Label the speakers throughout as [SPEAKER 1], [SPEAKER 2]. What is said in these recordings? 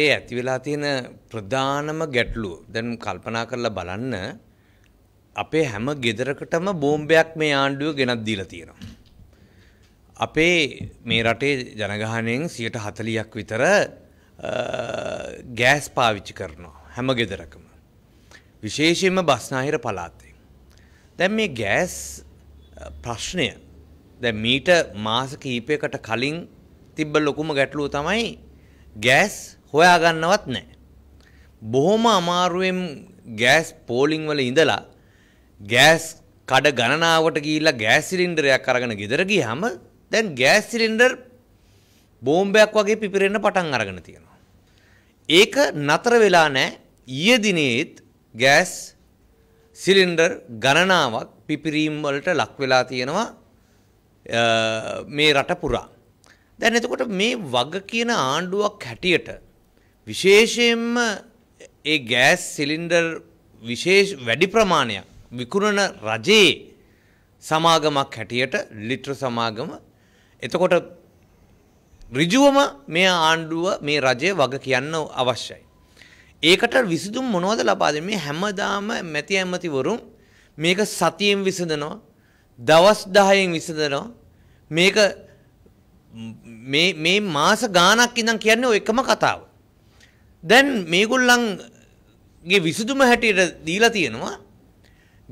[SPEAKER 1] ඒ ඇති වෙලා තියෙන ප්‍රධානම ගැටලුව දැන් කල්පනා කරලා බලන්න අපේ හැම ගෙදරකටම බෝම්බයක් මේ ආණ්ඩුව ගෙනත් දීලා තියෙනවා. අපේ මේ රටේ ජනගහනයෙන් 140ක් විතර ගෑස් පාවිච්චි කරනවා හැම ගෙදරකම. විශේෂයෙන්ම බස්නාහිර පළාතේ. දැන් මේ ගෑස් ප්‍රශ්නය දැන් මීට මාස කිහිපයකට කලින් තිබ්බ ලොකුම ගැටලුව තමයි ගෑස් හොයාගන්නවත් නැහැ. බොහොම අමාරුවෙන් ගෑස් පෝලිං වල ඉඳලා ගෑස් කඩ ගණනාවට ගිහිල්ලා ගෑස් සිලින්ඩරයක් අරගෙන ගෙදර ගියාම දැන් ගෑස් සිලින්ඩර් බෝම්බයක් වගේ පිපිරෙන්න පටන් අරගෙන තියෙනවා. ඒක නතර වෙලා නැහැ. ඊයේ දිනේත් ගෑස් සිලින්ඩර් ගණනාවක් පිපිරීම් වලට ලක් වෙලා තියෙනවා මේ රට පුරා. දැන් එතකොට මේ වග කියන ආණ්ඩුවක් හැටියට විශේෂයෙන්ම ඒ ගෑස් සිලින්ඩර් විශේෂ වැඩි ප්‍රමාණයක් විකුණන රජයේ සමාගමක් හැටියට ලිට්‍ර සමාගම එතකොට ඍජුවම මේ ආණ්ඩුව මේ රජය වග කියන්න අවශ්‍යයි. ඒකට විසඳුම් මොනවද ලබා දෙන්නේ? මේ හැමදාම මැති ඇමතිවරුන් මේක සතියෙන් විසඳනවා. දවස් 10න් විසඳනවා. මේක මේ මේ මාස ගාණක් ඉඳන් කියන්නේ ඔය එකම කතාව. දැන් මේගොල්ලන්ගේ විසඳුම හැටියට දීලා තියෙනවා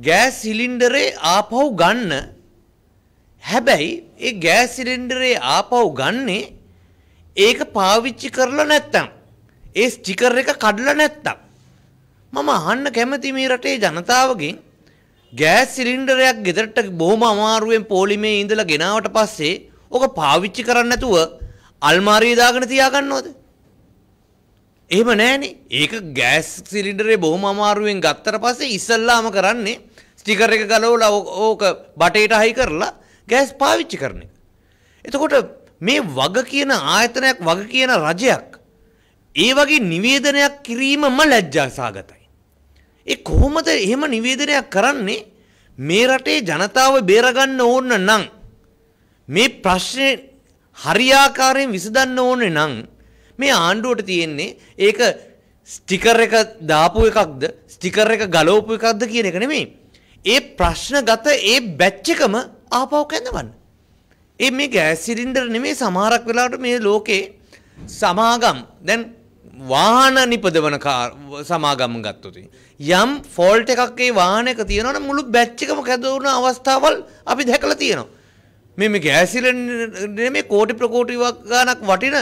[SPEAKER 1] ගෑස් සිලින්ඩරේ ආපහු ගන්න හැබැයි ඒ ගෑස් සිලින්ඩරේ ආපහු ගන්නේ ඒක පාවිච්චි කරලා නැත්තම් ඒ ස්ටිකර් එක කඩලා නැත්තම් මම අහන්න කැමති මේ රටේ ජනතාවගෙන් ගෑස් සිලින්ඩරයක් ගෙදරට බොහොම අමාරුවෙන් පොලිමේ ඉඳලා ගෙනාවට පස්සේ ඕක පාවිච්චි කරන්න නැතුව අල්මාරියේ දාගෙන තියාගන්නවද? එහෙම නෑනේ. ඒක ගෑස් සිලින්ඩරේ බොහොම අමාරුවෙන් ගත්තට පස්සේ ඉස්සල්ලාම කරන්නේ ස්ටිකර් එක ගලවලා ඕක බටේට හයි කරලා ගෑස් පාවිච්චි කරන එක. එතකොට මේ වග කියන ආයතනයක් වග කියන රජයක් ඒ වගේ නිවේදනයක් කිරීමම ලැජ්ජාසාගතයි. ඒ කොහොමද එහෙම නිවේදනයක් කරන්නේ මේ රටේ ජනතාව බේරගන්න ඕන නම් මේ ප්‍රශ්නේ හරියාකාරයෙන් විසඳන්න ඕනේ නම් මේ ආණ්ඩුවට තියෙන්නේ ඒක ස්ටිකර් එක දාපු එකක්ද ස්ටිකර් එක ගලෝපු එකක්ද කියන එක නෙමෙයි. ඒ ප්‍රශ්න ගත ඒ බැච් එකම ආපහු කැඳවන්න. ඒ මේ ගෑස් සිලින්ඩර් නෙමෙයි සමහරක් වෙලාවට මේ ලෝකේ සමාගම් දැන් වාහන නිපදවන සමාගම් ගත්තොති. යම් ෆෝල්ට් එකක් ඒ වාහනයක තියෙනවා නම් මුළු බැච් එකම කැදවුන අවස්ථාවල් අපි දැකලා තියෙනවා. මේ මේ ගෑස් සිලින්ඩර් නෙමෙයි කෝටි ප්‍රකෝටි ගාණක් වටින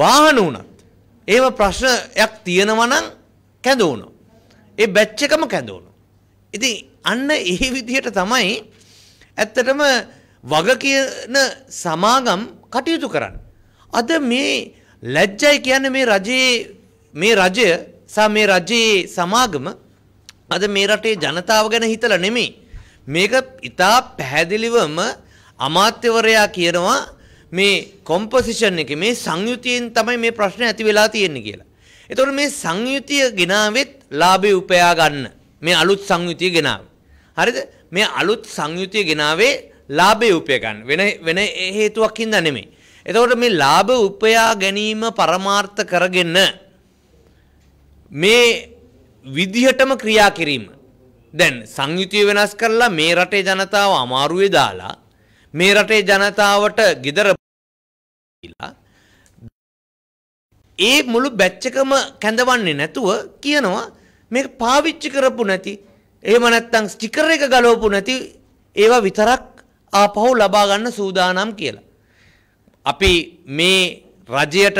[SPEAKER 1] වාහන වුණත් ඒව ප්‍රශ්නයක් තියෙනවා නම් කැඳවුණා. ඒ බැච් එකම කැඳවුණා. ඉතින් අන්න ඒ විදිහට තමයි ඇත්තටම වග කියන සමාගම් කටයුතු කරන්න. අද මේ ලැජ්ජයි කියන්නේ මේ රජයේ මේ රජය සහ මේ රජයේ සමාගම අද මේ රටේ ජනතාව ගැන හිතලා නෙමෙයි. මේක ඉතා පැහැදිලිවම අමාත්‍යවරයා කියනවා මේ කොම්පොසිෂන් එක මේ සංයුතියෙන් තමයි මේ ප්‍රශ්න ඇති වෙලා තියෙන්නේ කියලා. එතකොට මේ සංයුතිය ගෙනාවෙත් ලාභේ උපයා ගන්න. මේ අලුත් සංයුතිය ගෙනාවේ. හරිද? මේ අලුත් සංයුතිය ගෙනාවේ ලාභේ උපය ගන්න. වෙන වෙන හේතුවක් හින්දා නෙමෙයි. එතකොට මේ ලාභ උපයා ගැනීම පරමාර්ථ කරගෙන මේ විදිහටම ක්‍රියා කිරීම. දැන් සංයුතිය වෙනස් කරලා මේ රටේ ජනතාව අමාරුවේ දාලා මේ රටේ ජනතාවට gedara කියලා ඒ මුළු බැච් එකම කැඳවන්නේ නැතුව කියනවා මේක පාවිච්චි කරපු නැති එහෙම නැත්නම් ස්ටිකර් එක ගලවපු නැති ඒවා විතරක් ආපහු ලබා ගන්න සූදානම් කියලා. අපි මේ රජයට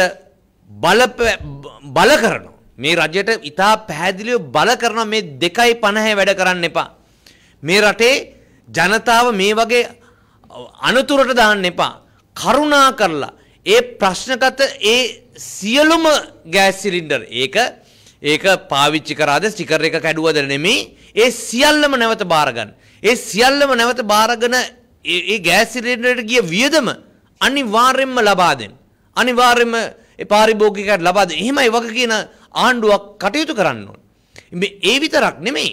[SPEAKER 1] බල බල කරනවා. මේ රජයට ඉතා පැහැදිලිව බල කරන මේ දෙකයි 50 වැඩ කරන්න එපා. මේ රටේ ජනතාව මේ වගේ අනතුරට දාන්න එපා. කරුණා කරලා ඒ ප්‍රශ්නගත ඒ සියලුම ගෑස් සිලින්ඩර් ඒක ඒක පාවිච්චි කරාද ස්ටිකර් එක කැඩුවද නෙමෙයි ඒ සියල්ලම නැවත බාරගන්න. ඒ සියල්ලම නැවත බාරගෙන ඒ ගෑස් සිලින්ඩරට ගිය වියදම අනිවාර්යෙන්ම ලබා දෙන්න. අනිවාර්යෙන්ම ඒ පාරිභෝගිකයන්ට ලබා දෙන්න. එහෙමයි වගේ කියන ආණ්ඩුවක් කටයුතු කරන්න ඕන. මේ ඒ විතරක් නෙමෙයි.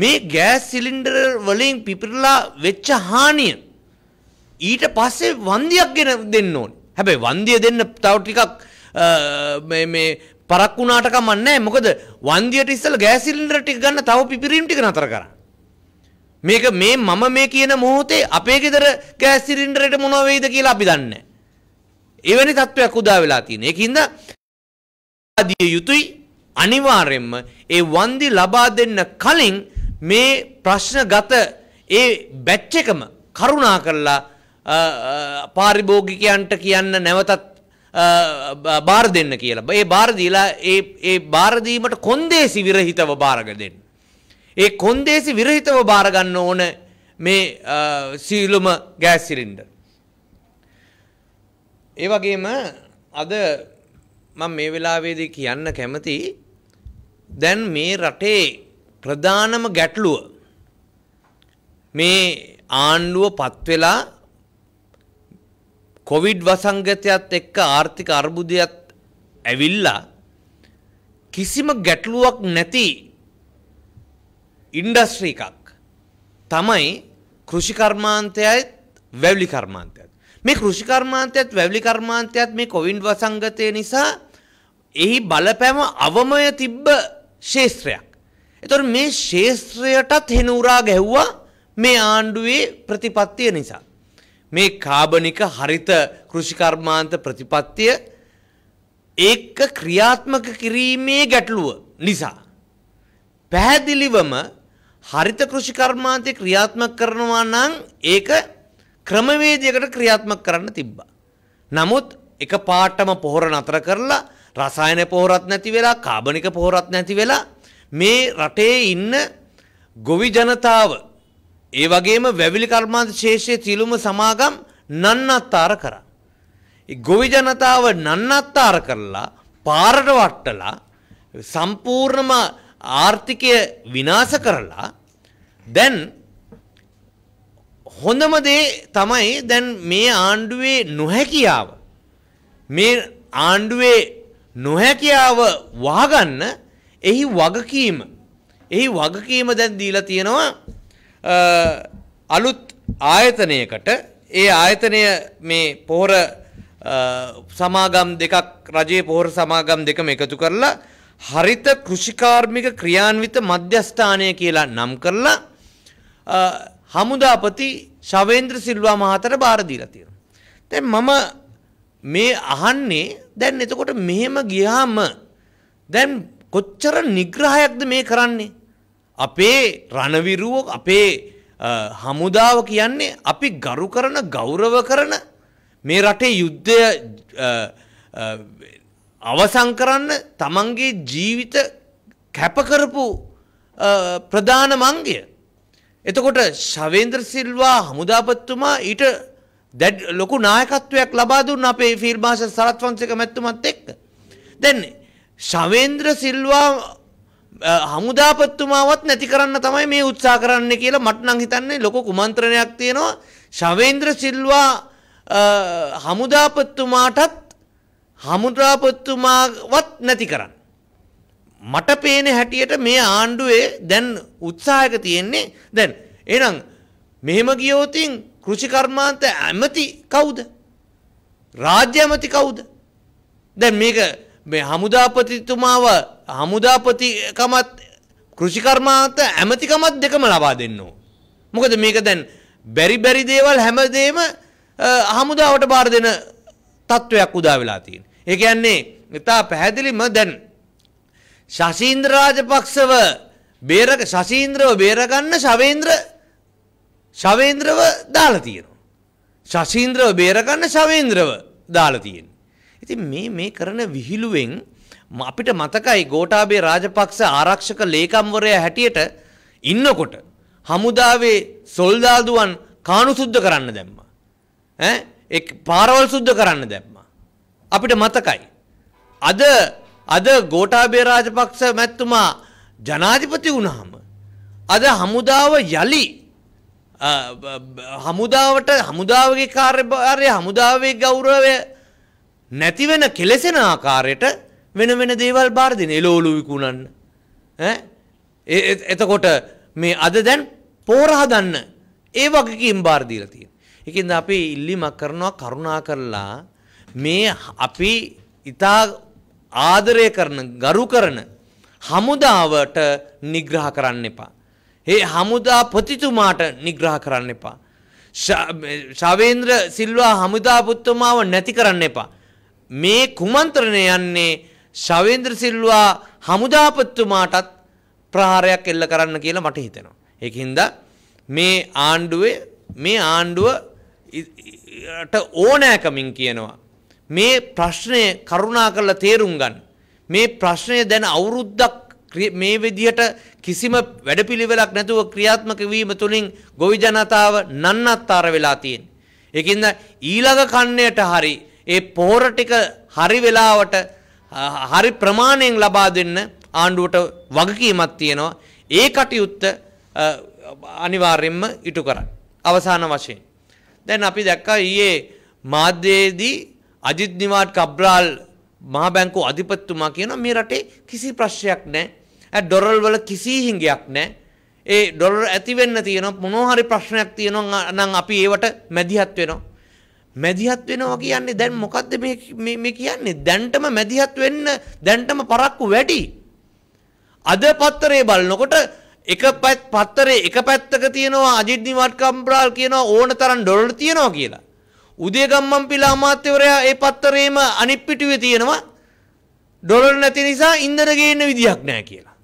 [SPEAKER 1] මේ ගෑස් සිලින්ඩර වලින් පිපිරලා වෙච්ච හානිය ඊට පස්සේ වන්දියක් ගෙන දෙන්න ඕන. හැබැයි වන්දිය දෙන්න තව ටිකක් මේ පරක් වුණාට කමන්නේ මොකද වන්දියට ඉස්සෙල්ලා ගෑස් සිලින්ඩර් ටික ගන්න තව පිපිරීම් ටික නතර කරන්න. මේක මේ මම මේ කියන මොහොතේ අපේ ගෙදර ගෑස් සිලින්ඩරේට මොනව වෙයිද කියලා අපි දන්නේ එවැනි තත්ත්වයක් උදා වෙලා තියෙන. ඒකින්ද ආදිය යුතුයි අනිවාර්යයෙන්ම ඒ වන්දි ලබා දෙන්න කලින් මේ ප්‍රශ්නගත ඒ බැච් එකම කරුණා කරලා පාරිභෝගිකයන්ට කියන්න නැවතත් බාර දෙන්න කියලා. ඒ බාරදීලා ඒ බාරදීමට කොන්දේසි විරහිතව බාරග දෙන්න. ඒ කොන්දේසි විරහිතව බාරගන්න ඕන මේ සීලුම ගෑස්සිරින්ඩ. ඒ වගේම අද මම මේ වෙලාවේදී කියන්න කැමති දැන් මේ රටේ ප්‍රධානම ගැටලුව මේ ආණ්ඩුව පත්වෙලා කොවිඩ් වසංගතයත් එක්ක ආර්ථික අර්බුදයත් ඇවිල්ලා කිසිම ගැටලුවක් නැති ඉන්ඩස්ට්‍රී එකක් තමයි කෘෂිකර්මාන්තයත් වැවලි කර්මාන්තයත් මේ කෘෂිකර්මාන්තයත් වැවලි කර්මාන්තයත් මේ කොවින්ඩ් වසංගතය නිසා එහි බලපෑම අවමය තිබ්බ ශේත්‍රයක්. එතොට මේ ශේත්‍රයටත් හෙනුරා ගැහ්වා මේ ආණ්ඩුවේ ප්‍රතිපත්තිය නිසා. මේ කාබනික හරිත කෘෂිකර්මාන්ත ප්‍රතිපත්තිය ඒක ක්‍රියාත්මක කිරීමේ ගැටලුව නිසා. පැහැදිලිවම හරිත කෘෂිකර්මාන්තය ක්‍රියාත්මක කරනවා නම් ඒක ක්‍රමවේදයකට ක්‍රියාත්මක කරන්න තිබ්බා. නමුත් එක පාටම පොහොර නතර කරලා රසායන පොහොරත් නැති වෙලා කාබනික පොහොරත් නැති වෙලා මේ රටේ ඉන්න ගොවි ජනතාව ඒ වගේම වැවිලි කර්මාන්ත ශේෂයේ තිලුම සමාගම් නන්නත්තාර කරා. ගොවි ජනතාව නන්නත්තාර කරලා පාරට වට්ටලා සම්පූර්ණම ආර්ථිකය විනාශ කරලා දැන් හොඳම දේ තමයි දැන් මේ ආණ්ඩුවේ නොහැකියාව මේ ආණ්ඩුවේ නොහැකියාව වහගන්න එහි වගකීම එහි වගකීම දැන් දීලා තියෙනවා අලුත් ආයතනයකට ඒ ආයතනය මේ පොහොර සමාගම් දෙකක් රජයේ පොහොර සමාගම් දෙකම එකතු කරලා හරිත කෘෂිකාර්මික ක්‍රියාන්විත මධ්‍යස්ථානය කියලා නම් කරලා හමුදාපති ශවේන්ද්‍ර සිල්වා මහතට බාර දීලා තියෙනවා. දැන් මම මේ අහන්නේ දැන් එතකොට මෙහෙම ගියාම දැන් කොච්චර නිග්‍රහයක්ද මේ කරන්නේ? අපේ රණවිරුවෝ අපේ හමුදාව කියන්නේ අපි ගරු කරන ගෞරව කරන මේ රටේ යුද්ධය අවසන් කරන්න තමන්ගේ ජීවිත කැපකරපු ප්‍රධාන මංගය. එතකොට ශවේන්ද්‍ර සිල්වා හමුදාපත්තුමා ඊට දැඩ් ලොකු නායකත්වයක් ලබා දුන්න අපේ ෆිල්මාශ සරත් වන්සක මැත්තුමත් එක්ක. දැන්නේ. ශවේන්ද්‍ර සිල්වා හමුදාපත්තුමාවත් නැති කරන්න තමයි මේ උත්සා කරන්න කියලා මට්නං හිතන්නේ ලොක කුමන්ත්‍රණයක් තියෙනවා ශවේන්ද්‍ර සිල්වා හමුදාපත්තුමාටත් හමුදාපත්තුමාවත් නැති කරන්න. මට පේන හැටියට මේ ආණ්ඩුවේ දැන් උත්සාහක තියෙන්නේ දැන් එනම් මෙහෙම ගියෝතින් කෘෂිකර්මාන්ත ඇමති කවුද? රාජ්‍ය ඇමති කවුද? දැන් මේක මේ හමුදාපතිතුමාව හමුදාපතිකමත් කෘෂිකර්මාත ඇමතිකමත් දෙකම ලබා දෙන්නෝ. මොකද මේක දැන් බැරි බැරි දේවල් හැමදේම හමුදාවට බාර දෙන තත්ත්වයක් උදා වෙලා තියෙන. ඒ කියන්නේ ඉතා පැහැදිලිම දැන් ශසීන්ද්‍ර රාජපක්ෂව බේර ශසීන්ද්‍රව බේරගන්න ශවේන්ද්‍ර ශවේන්ද්‍රව දාලා තියෙනවා. ශසීන්ද්‍රව බේරගන්න ශවේන්ද්‍රව දාලා තියෙනවා. ඉතින් මේ මේ කරන විහිළුවෙන් අපිට මතකයි ගෝඨාභය රාජපක්ෂ ආරක්ෂක ලේකම්වරයා හැටියට ඉන්නකොට හමුදාවේ සොල්දාදුවන් කානු සුද්ධ කරන්න දැම්මා. ඈ එක් පාරවල් සුද්ධ කරන්න දැම්මා. අපිට මතකයි. අද අද ගෝඨාභය රාජපක්ෂ මැතිතුමා ජනාධිපති වුණාම අද හමුදාව යලි හමුදාවට හමුදාවගේ කාර්යභාරය හමුදාවේ ගෞරවය නැති වෙන කෙලසෙන ආකාරයට වෙන වෙන දේවල් බාර දෙන එළවලු විකුණන්න ඈ එතකොට මේ අද දැන් පෝර හදන්න ඒ වගකීම් බාර දීලා තියෙනවා. ඒකින්ද අපි ඉල්ලීමක් කරනවා කරුණා කරලා මේ අපි ඊතා ආදරය කරන ගරු කරන හමුදාවට නිග්‍රහ කරන්න එපා. ඒ හමුදා ප්‍රතිතුමාට නිග්‍රහ කරන්න එපා. ශවේන්ද්‍ර සිල්වා හමුදා පුත්තුමාව නැති කරන්න එපා. මේ කුමන්ත්‍රණය යන්නේ ශවේන්ද්‍ර සිල්වා හමුදාපත්තුමාටත් ප්‍රහාරයක් එල්ල කරන්න කියලා මට හිතෙනවා. ඒක හින්දා මේ ආණ්ඩුවේ මේ ආණ්ඩුව ඕනෑකමින් කියනවා. මේ ප්‍රශ්නය කරුණා කරලා තේරුම් ගන්න. මේ ප්‍රශ්නය දැන අවුරුද්දක් මේ විදිහට කිසිම වැඩපිළිවෙලක් නැතුව ක්‍රියාත්මක වීම තුළින් ගොවි ජනතාව නන්නත්තර වෙලා තියෙන. ඒකින්ද ඊළඟ කන්නයට හරි ඒ පොහොර ටික හරි වෙලාවට හරි ප්‍රමාණයෙන් ලබා දෙන්න ආණ්ඩුවට වගකීමක් තියෙනවා. ඒ කටයුත්ත අනිවාර්යෙන්ම ඉටු කරන්න. අවසාන වශයෙන්. දැන් අපි දැක්කා ඊයේ මාධ්‍යයේදී අජිත් නිවාඩ් කබ්‍රාල් මහා බැංකු අධිපතිතුමා කියනවා මේ රටේ කිසි ප්‍රශ්නයක් නැහැ. ඩොලර් වල කිසි හිඟයක් නැහැ. ඒ ඩොලර් ඇති වෙන්න තියෙන මොනවා හරි ප්‍රශ්නයක් තියෙනවා නම් අපි ඒවට මැදිහත් වෙනවා. මැදිහත් වෙනවා කියන්නේ දැන් මොකද්ද මේ මේ කියන්නේ දැන්ටම මැදිහත් වෙන්න දැන්ටම පරක්කු වැඩි අද පත්තරේ බලනකොට එක පැත් පත්තරේ එක පැත්තක තියෙනවා අජිත් නිවාඩ් කම්බ්‍රාල් කියනවා ඕන තරම් ඩොලර් තියෙනවා කියලා උදේගම්මන් පිළ අමාත්‍යවරයා ඒ පත්තරේම අනිත් පිටුවේ තියෙනවා ඩොලර් නැති නිසා ඉන්ධන ගේන්න විදියක් නැහැ කියලා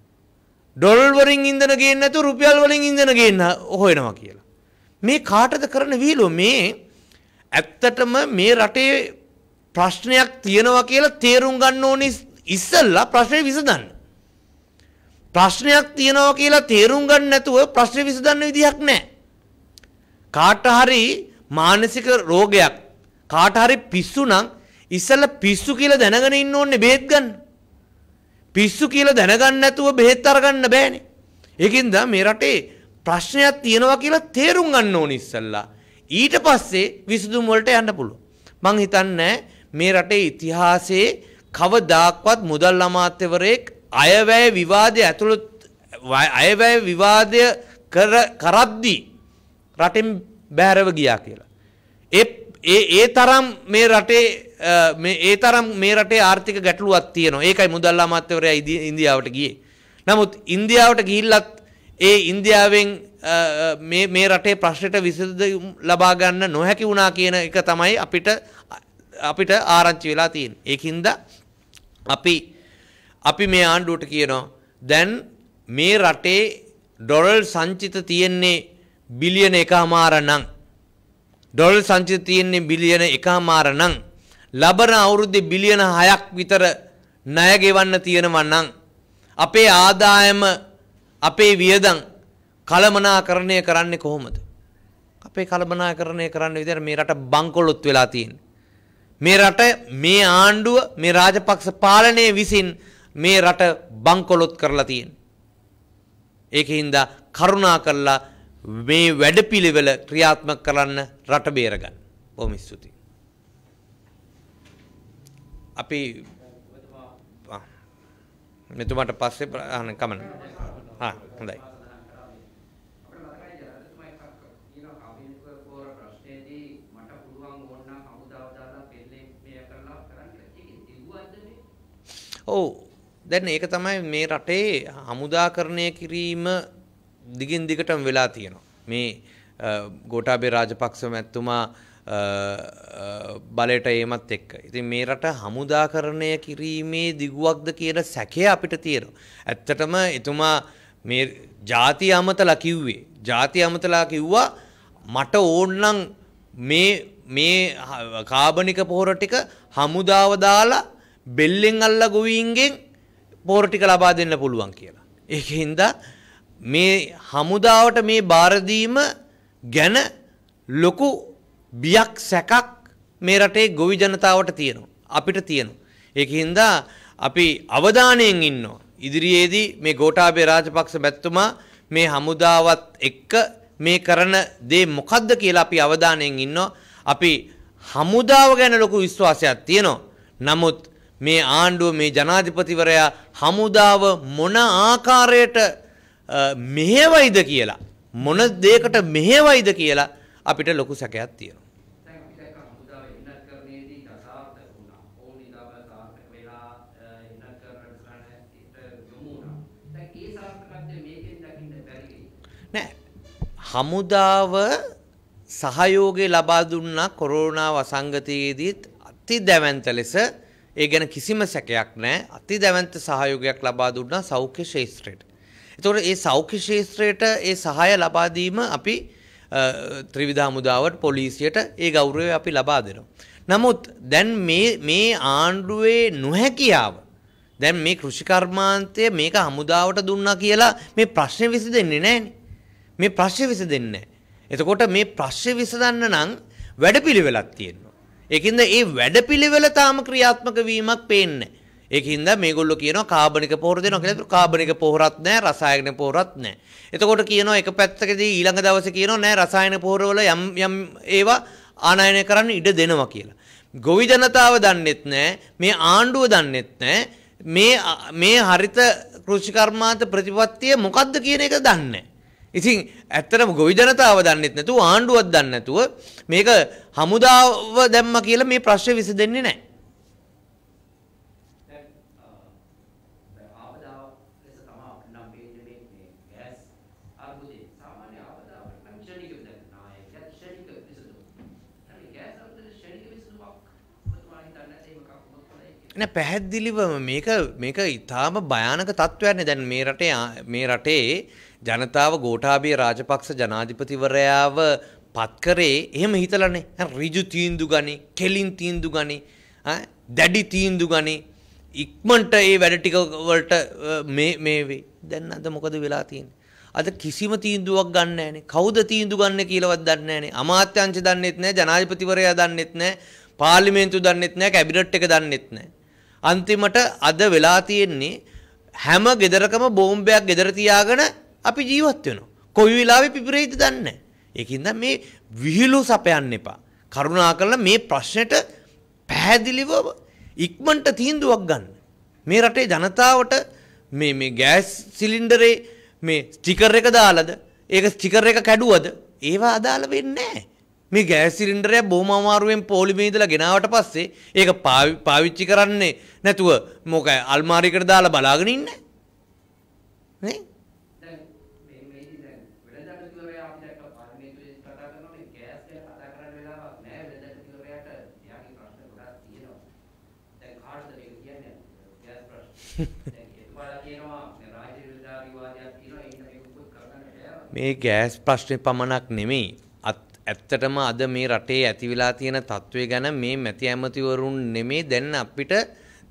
[SPEAKER 1] ඩොලර් වලින් ඉන්ධන ගේන්න නැතු රුපියල් වලින් ඉන්ධන ගේන්න හොයනවා කියලා මේ කාටද කරන වීලෝ මේ ඇත්තටම මේ රටේ ප්‍රශ්නයක් තියෙනවා කියලා තේරුම් ගන්න ඕනේ ඉස්සෙල්ලා ප්‍රශ්නේ විසඳන්න. ප්‍රශ්නයක් තියෙනවා කියලා තේරුම් ගන්න නැතුව ප්‍රශ්නේ විසඳන්න විදිහක් නැහැ. කාට හරි මානසික රෝගයක් කාට හරි පිස්සු නම් ඉස්සෙල්ලා පිස්සු කියලා දැනගෙන ඉන්න ඕනේ බෙහෙත් ගන්න. පිස්සු කියලා දැනගන්න නැතුව බෙහෙත් අරගන්න බෑනේ. ඒකින්ද මේ රටේ ප්‍රශ්නයක් තියෙනවා කියලා තේරුම් ගන්න ඕනේ ඉස්සෙල්ලා. ඊට පස්සේ විසඳුම් වලට යන්න පුළුවන්. මං හිතන්නේ මේ රටේ ඉතිහාසයේ කවදාක්වත් මුදල් අමාත්‍යවරයෙක් අයවැය විවාදය ඇතුළත් අයවැය විවාදය කර කරද්දී රටෙන් බැහැරව ගියා කියලා. ඒ ඒ තරම් මේ රටේ ඒ තරම් මේ රටේ ආර්ථික ගැටලුවක් තියෙනවා. ඒකයි මුදල් අමාත්‍යවරයා ඉන්දියාවට ගියේ. නමුත් ඉන්දියාවට ගිහිල්ලත් ඒ ඉන්දියාවෙන් මේ රටේ ප්‍රශ්නයට විසඳ ලබා ගන්න නොහැකි වුණා කියන එක තමයි අපිට අපිට ආරංචි වෙලා තියෙන්නේ. ඒකින්ද අපි අපි මේ ආණ්ඩුවට කියනවා දැන් මේ රටේ ඩොලර් සංචිත තියෙන්නේ බිලියන එකමාර නම් ඩොල් සංචිත තියෙන්නේ බිලියන එකමාර නම් ලබන අවුරුද්දේ බිලියන 6ක් විතර ණය ගෙවන්න තියෙනවා නම් අපේ ආදායම අපේ වියදම් කළමනාකරණය කරන්නේ කොහොමද? අපේ කළමනාකරණය කරන්න විදිහට මේ රට බංකොලොත් වෙලා තියෙන්නේ. මේ රට මේ ආණ්ඩුව මේ රාජපක්ෂ පාලනය විසින් මේ රට බංකොලොත් කරලා තියෙන. ඒකහින්ද කරුණා කරලා මේ වැඩපිළිවෙල ක්‍රියාත්මක කරන්න රට බේරගන්න. බොහොම ස්තුතියි. අපි මෙතුමාට පස්සේ කමන. හා හොඳයි. ඔව් දැන් ඒක තමයි මේ රටේ හමුදාකරණය කිරීම දිගින් දිගටම වෙලා තියෙනවා. මේ ගෝඨාභය රාජපක්ෂ මැතිතුමා බලයට ඒමත් එක්ක. ඉතින් මේ රට හමුදාකරණය කිරීමේ දිගුවක්ද කියන සැකය අපිට තියෙනවා. ඇත්තටම එතුමා මේ ಜಾති අමතලා කිව්වේ. ಜಾති අමතලා කිව්වා මට ඕන්නම් මේ මේ කාබනික පොහොර ටික හමුදාව දාලා බෙල්ලෙන් අල්ල ගොවීන්ගෙන් පෝරටික ලබා දෙන්න පුළුවන් කියලා. ඒක හින්දා මේ හමුදාවට මේ බාරදීම ගැන ලොකු බියක් සැකක් මේ රටේ ගොවි ජනතාවට තියෙනවා. අපිට තියෙනවා. ඒක හින්දා අපි අවධානයෙන් ඉන්නවා. ඉදිරියේදී මේ ගෝඨාභය රාජපක්ෂ මැතිතුමා මේ හමුදාවත් එක්ක මේ කරන දේ මොකද්ද කියලා අපි අවධානයෙන් ඉන්නවා. අපි හමුදාව ගැන ලොකු විශ්වාසයක් තියෙනවා. නමුත් මේ ආණ්ඩුව මේ ජනාධිපතිවරයා හමුදාව මොන ආකාරයට මෙහෙවයිද කියලා මොන දේකට මෙහෙවයිද කියලා අපිට ලොකු සැකයක් තියෙනවා. නෑ හමුදාව සහයෝගය ලබා දුන්නා කොරෝනා වසංගතයේදීත් අති දැවැන්ත ලෙස ඒ ගැන කිසිම සැකයක් නැහැ. අති දැවැන්ත සහයෝගයක් ලබා දුන්නා සෞඛ්‍ය ශාස්ත්‍රයට. එතකොට මේ සෞඛ්‍ය ශාස්ත්‍රයට ඒ සහාය ලබා දීම අපි ත්‍රිවිධ හමුදාවට පොලිසියට ඒ ගෞරවය අපි ලබා දෙනවා. නමුත් දැන් මේ මේ ආණ්ඩුවේ නොහැකියාව දැන් මේ කෘෂිකර්මාන්තය මේක හමුදාවට දුන්නා කියලා මේ ප්‍රශ්නේ විසඳෙන්නේ නැහනේ. මේ ප්‍රශ්නේ විසඳෙන්නේ නැහැ. එතකොට මේ ප්‍රශ්නේ විසඳන්න නම් වැඩපිළිවෙලක් තියෙනවා. ඒකින්ද ඒ වැඩපිළිවෙල තාම ක්‍රියාත්මක වීමක් පේන්නේ. ඒකින්ද මේගොල්ලෝ කියනවා කාබනික පොහොර දෙනවා කියලා. කාබනික පොහොරත් නැහැ, රසායනික පොහොරත් නැහැ. එතකොට කියනවා එක පැත්තකදී ඊළඟ දවසේ කියනවා නැහැ රසායනික පොහොරවල යම් යම් ඒවා ආනයනය කරන්න ඉඩ දෙනවා කියලා. ගොවි ජනතාව දන්නෙත් නැහැ, මේ ආණ්ඩුව දන්නෙත් නැහැ. මේ මේ හරිත කෘෂිකර්මාන්ත ප්‍රතිපත්තිය මොකද්ද කියන එක දන්නේ ඉතින් ඇත්තටම ගොවි ජනතාව දන්නෙත් නැතුව ආණ්ඩුවක් දන්නේ නැතුව මේක හමුදාව දැම්ම කියලා මේ ප්‍රශ්නේ විසඳෙන්නේ නැහැ. න පැහැදිලිවම මේක මේක ඉතාම භයානක තත්ත්වයන්නේ දැන් මේ රටේ මේ රටේ ජනතාව ගෝටාබිය රාජපක්ෂ ජනාධිපතිවරයාව පත්කරේ එහෙම හිතලනේ රිජු තීන්දු ගනි කෙලින් තීන්දු ගනි දැඩි තීන්දු ගනි ඉක්මන්ට ඒ වැඩ ටිකවලට මේ වේ දැන් අද මොකද වෙලා තියෙන්නේ අද කිසිම තීන්දුවක් ගන්න නැහැ කවුද තීන්දු ගන්න කියලාවත් දන්නේ නැහැ අමාත්‍යංශ දන්නෙත් නැහැ ජනාධිපතිවරයා දන්නෙත් නැහැ පාර්ලිමේන්තුව දන්නෙත් නැහැ කැබිනට් එක දන්නෙත් නැහැ අන්තිමට අද වෙලා තියෙන්නේ හැම ගෙදරකම බෝම්බයක් ගෙදර තියාගෙන අපි ජීවත් වෙනවා. කොයි වෙලාවෙ පිපිරෙයිද දන්නේ ඒකින්ද මේ විහිළු සපයන්න එපා. කරුණාකරලා මේ ප්‍රශ්නෙට පැහැදිලිව ඉක්මනට තීන්දුවක් ගන්න. මේ රටේ ජනතාවට මේ මේ ගෑස් සිලින්ඩරේ මේ ස්ටිකර් එක දාලාද? ඒක ස්ටිකර් එක කැඩුවද? ඒවා අදාළ වෙන්නේ නැහැ. මේ ගෑස් සිලින්ඩරයක් බොහොම අමාරුවෙන් පොලි බිඳලා ගෙනාවට පස්සේ ඒක පාවිච්චි කරන්නේ නැතුව මොක අල්මාරියකට දාලා බලාගෙන ඉන්න නේ මේ ගෑස් ප්‍රශ්නේ පමණක් නෙමෙයි ඇත්තටම අද මේ රටේ ඇතිවිලා තියෙන තත්ත්වය ගැන මේ මැති ඇමතිවරුන් නෙමේ දැන් අපිට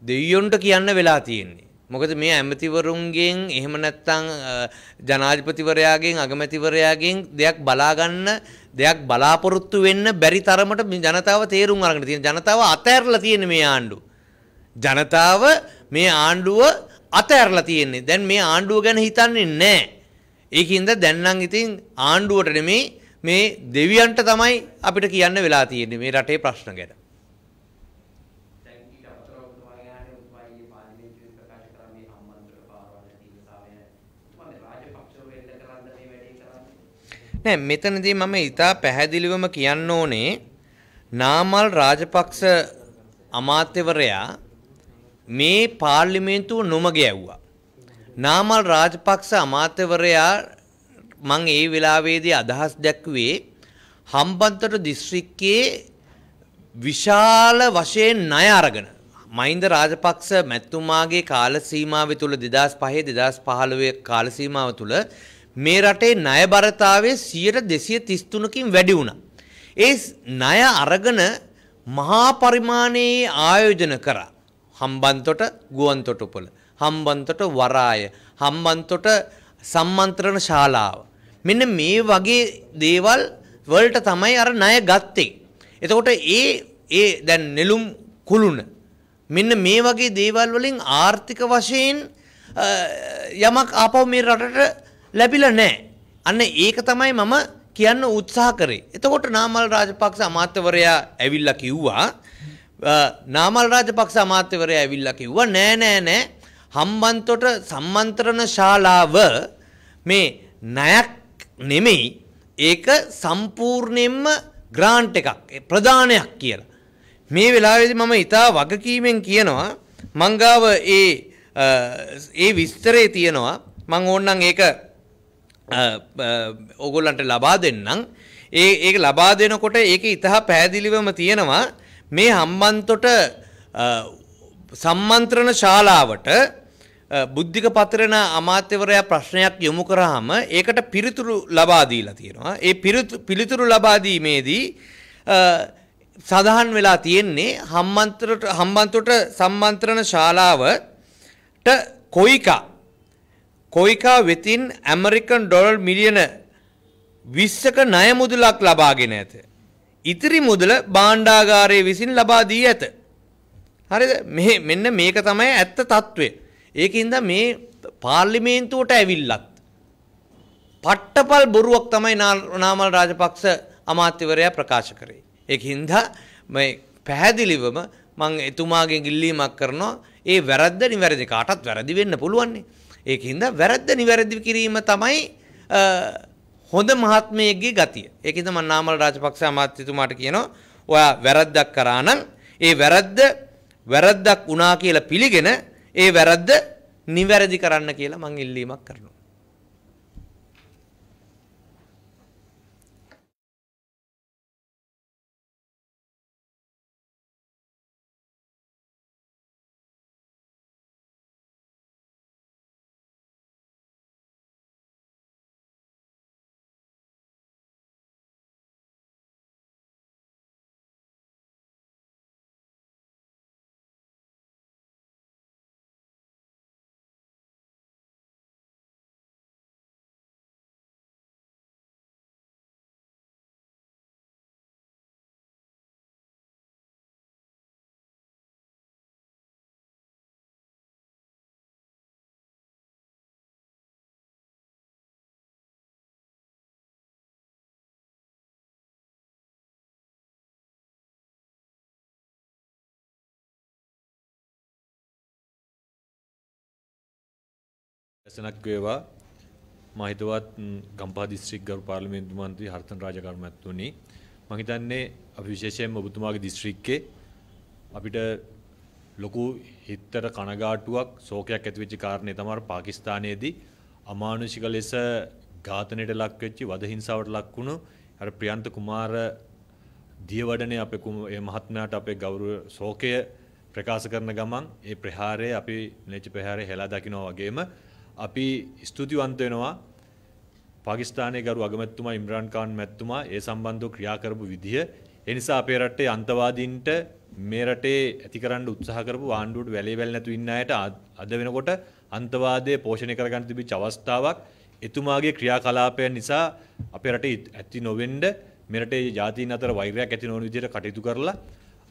[SPEAKER 1] දෙවියොන්ට කියන්න වෙලා තියෙන්නේ. මොකද මේ ඇමතිවරුන්ගෙන් එහෙම නැත්තං ජනාධිපතිවරයාගෙන් අගමැතිවරයාගෙන් දෙයක් බලාගන්න දෙයක් බලාපොරොත්තු වෙන්න බැරි තරමට ජනතාව තේරුම් අරගෙන තියෙන ජනතාව අතෑරලා තියෙන මේ ආණ්ඩු. ජනතාව මේ ආණ්ඩුව අතඇරලා තියෙන්නේ දැන් මේ ආණ්ඩුව ගැන හිතන්නේ නැහැ. ඒකින්ද දැන්නම් ඉතින් ආණ්ඩුවට නෙමේ මේ දෙවියන්ට තමයි අපිට කියන්න වෙලා තියෙන්නේ මේ රටේ ප්‍රශ්න ගැන. නෑ මෙතනදී මම ඉතා පැහැදිලිවම කියන්න ඕනේ නාමල් රාජපක්ෂ අමාත්‍යවරයා මේ පාර්ලිමේන්තුව නොමග ඇව්වා. නාමල් රාජපක්ෂ අමාත්‍යවරයා මං ඒ වෙලාවේදී අදහස් දැක්වේ හම්බන්තොට දිස්ත්‍රික්කයේ විශාල වශයෙන් ණය අරගෙන මහින්ද රාජපක්ෂ මැතිතුමාගේ කාල සීමාව තුළ 2005 2015 කාල සීමාව තුළ මේ රටේ ණය බරතාවය 100%කින් වැඩි වුණා. ඒ ණය අරගෙන මහා පරිමාණයේ ආයෝජන කරා. හම්බන්තොට ගුවන්තොටුපළ, හම්බන්තොට වරාය, හම්බන්තොට සම්මන්ත්‍රණ ශාලාව, මෙන්න මේ වගේ දේවල් වලට තමයි අර ණය ගත්තේ. එතකොට ඒ ඒ දැන් නෙළුම් කුළුණ මෙන්න මේ වගේ දේවල් වලින් ආර්ථික වශයෙන් යමක් ආපහු මේ රටට ලැබිලා නැහැ. අන්න ඒක තමයි මම කියන්න උත්සාහ කරේ. එතකොට නාමල් රාජපක්ෂ අමාත්‍යවරයා ඇවිල්ලා කිව්වා නාමල් රාජපක්ෂ අමාත්‍යවරයා ඇවිල්ලා කිව්වා නෑ නෑ නෑ හම්බන්තොට සම්මන්ත්‍රණ ශාලාව මේ ණයක් නෙමෙයි ඒක සම්පූර්ණයෙන්ම ග්‍රාන්ට් එකක් ප්‍රධානයක් කියලා. මේ වෙලාවේදී මම ඊටා වගකීමෙන් කියනවා මංගාව ඒ ඒ විස්තරේ තියෙනවා මං ඕන්නම් ඒක ඕගොල්ලන්ට ලබා දෙන්නම්. ඒ ඒක ලබා දෙනකොට ඒක ඉතහා පැහැදිලිවම තියෙනවා මේ හම්බන්තොට සම්මන්ත්‍රණ ශාලාවට බුද්ධික පතරණ අමාත්‍යවරයා ප්‍රශ්නයක් යොමු කරාම ඒකට පිළිතුරු ලබා දීලා තියෙනවා. ඒ පිළිතුරු ලබා දීමේදී සඳහන් වෙලා තියෙන්නේ හම්මන්තරට හම්බන්තොට සම්මන්ත්‍රණ ශාලාවට කොයිකා කොයිකා වෙතින් ඇමරිකන් ඩොලර් මිලියන 20ක ණය මුදලක් ලබාගෙන ඇත. ඉතිරි මුදල භාණ්ඩාගාරයේ විසින් ලබා දී ඇත. හරිද? මෙන්න මේක තමයි ඇත්ත తත්වය. ඒකින්ද මේ පාර්ලිමේන්තුවට ඇවිල්ලත් පට්ටපල් බොරුවක් තමයි නාමල් රාජපක්ෂ අමාත්‍යවරයා ප්‍රකාශ කරේ. ඒකින්ද මේ පැහැදිලිවම මං එතුමාගෙන් ඉල්ලීමක් කරනවා ඒ වැරද්ද නිවැරදි කාටත් වැරදි වෙන්න පුළුවන්නේ. ඒකින්ද වැරද්ද නිවැරදි කිරීම තමයි හොඳ මහත්මයෙක්ගේ ගතිය. ඒකින්ද මම නාමල් රාජපක්ෂ අමාත්‍යතුමාට කියනවා ඔයා වැරද්දක් කරා නම් ඒ වැරද්ද වැරද්දක් වුණා කියලා පිළිගෙන ඒ වැරද්ද නිවැරදි කරන්න කියලා මං ඉල්ලීමක් කරනවා.
[SPEAKER 2] සනක් වේවා මම හිතවත් ගම්පහ දිස්ත්‍රික් ගරු පාර්ලිමේන්තු මන්ත්‍රී හර්තන් රාජකර්මතුමනි මම හිතන්නේ අපි විශේෂයෙන්ම ඔබතුමාගේ දිස්ත්‍රික්කේ අපිට ලොකු හිතට කනගාටුවක් ශෝකයක් ඇති වෙච්ච කාරණේ තමයි පාකිස්තානයේදී අමානුෂික ලෙස ඝාතනයට ලක් වෙච්ච වද හිංසාවට ලක් වුණු අර ප්‍රියන්ත කුමාර දියවඩනේ අපේ මහත්මයාට අපේ ගෞරව ශෝකය ප්‍රකාශ කරන ගමන් ඒ ප්‍රහාරය අපි නෙච්ච ප්‍රහාරය හෙලා දකිනවා වගේම අපි ස්තුතිවන්ත වෙනවා පාකිස්ානය ගරු අගමැත්තුමා ඉම්රාන් කාන් මැත්තුමා ඒ සම්බන්ධව ක්‍රියාකරපු විදිහ. එනිසා අපේ රටේ අන්තවාදීන්ට මේ රටේ ඇතිකරන්න උත්සාහකරපු ආණ්ඩුවට වැලේ වැල් නැතු ඉන්න අයට අද වෙනකොට අන්තවාදය පෝෂණය කරගන්න තිබිච්ච අවස්ථාවක් එතුමාගේ ක්‍රියාකලාපය නිසා අපේ රටේ ඇති නොවෙන්ඩ මෙරටේ ජාතින් අතර වෛරයක් ඇති නොවන විදිහට කටයුතු කරලා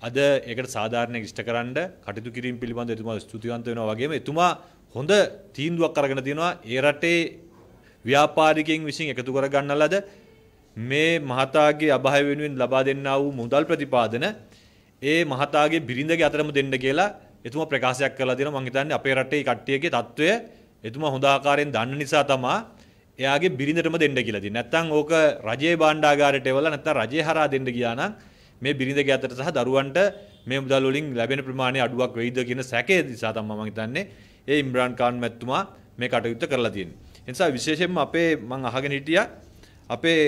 [SPEAKER 2] අද ඒකට සාධාරණයක් ඉෂ්ට කරන්න කටයුතු කිරීම පිළිබඳව එතුමා ස්තුතිවන්ත වෙනවා වගේම එතුමා හොඳ තීන්දුවක් අරගෙන තියෙනවා ඒ රටේ ව්‍යාපාරිකයන් විසින් එකතු කරගන්න ලද මේ මහතාගේ අභය වෙනුවෙන් ලබා දෙන්නා වූ මුදල් ප්‍රතිපාදන ඒ මහතාගේ බිරිඳගේ අතරම දෙන්න කියලා එතුමා ප්‍රකාශයක් කරලා දෙනවා මම හිතන්නේ අපේ රටේ කට්ටියගේ తত্ত্বය එතුමා හොඳ ආකාරයෙන් දන්න නිසා තමයි එයාගේ බිරිඳටම දෙන්න කියලා තියෙන්නේ. නැත්තම් ඕක රජයේ භාණ්ඩාගාරයට එවලා නැත්තම් රජයේ හරහා දෙන්න ගියා නම් මේ බිරිඳගේ අතට සහ දරුවන්ට මේ මුදල් වලින් ලැබෙන ප්‍රමාණය අඩුවක් වෙයිද කියන සැකය නිසා තමයි මම හිතන්නේ ඒ ඉම්රාන් කාන් මැතිතුමා මේ කටයුත්ත කරලා තියෙන්නේ. ඒ නිසා විශේෂයෙන්ම අපේ මම අහගෙන හිටියා අපේ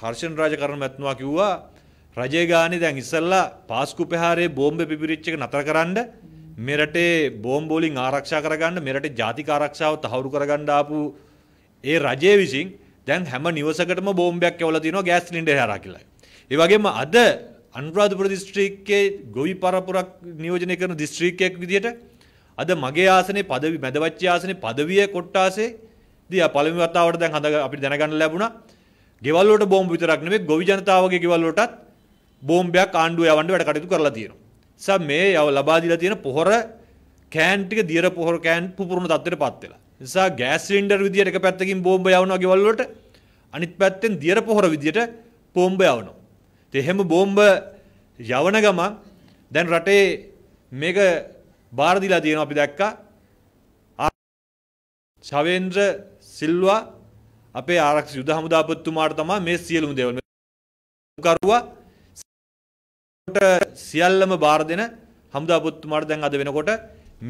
[SPEAKER 2] හර්ෂන් රාජකරණ මැතිතුමා කිව්වා රජයේ ගානේ දැන් ඉස්සල්ලා පාස්කු ප්‍රහාරයේ බෝම්බ පිපිරිච්ච එක නතරකරනද මේ රටේ බෝම්බ වලින් ආරක්ෂා කරගන්න මේ රටේ ජාතික ආරක්ෂාව තහවුරු කරගන්න ආපු ඒ රජයේ විසින් දැන් හැම නිවසකටම බෝම්බයක් යවලා තිනවා ගෑස් සිලින්ඩර් හරහා කියලා. ඒ වගේම අද අනුරාධපුර දිස්ත්‍රික්කයේ ගොවි පරපුරක් නියෝජනය කරන දිස්ත්‍රික්කයක් විදිහට අද මගේ ආසනේ පදවි මැදවච්ච ආසනේ පදවිය කොට්ටාසේ දී පළවෙනි වතාවට දැන් හඳ අපිට දැනගන්න ලැබුණා. ගෙවල් වලට බෝම්බ විතරක් නෙමෙයි ගොවි ජනතාවගේ ගෙවල් වලටත් බෝම්බයක් ආණ්ඩුව යවන්න වැඩ කටයුතු කරලා තියෙනවා. සම මේ යව ලබා දීලා තියෙන පොහොර කෑන් ටික දියර පොහොර කෑන් පුපුරන තත්ත්වයට පත් වෙලා. නිසා ගෑස් සිලින්ඩර් විදියට එක පැත්තකින් බෝම්බ යවනවා ගෙවල් වලට අනිත් පැත්තෙන් දියර පොහොර විදියට බෝම්බ යවනවා. ඉතින් එහෙම බෝම්බ යවන ගමන් දැන් රටේ මේක බාරදිලා තියෙනවා අපි දැක්කා ශවේන්ද්‍ර සිල්වා අපේ ආරක්ෂ යුද හමුදාපතිතුමාට තමයි මේ සියලුම දේවල් කරුවා සියල්ලම බාර දෙන හමුදාපතිතුමාට දැන් අද වෙනකොට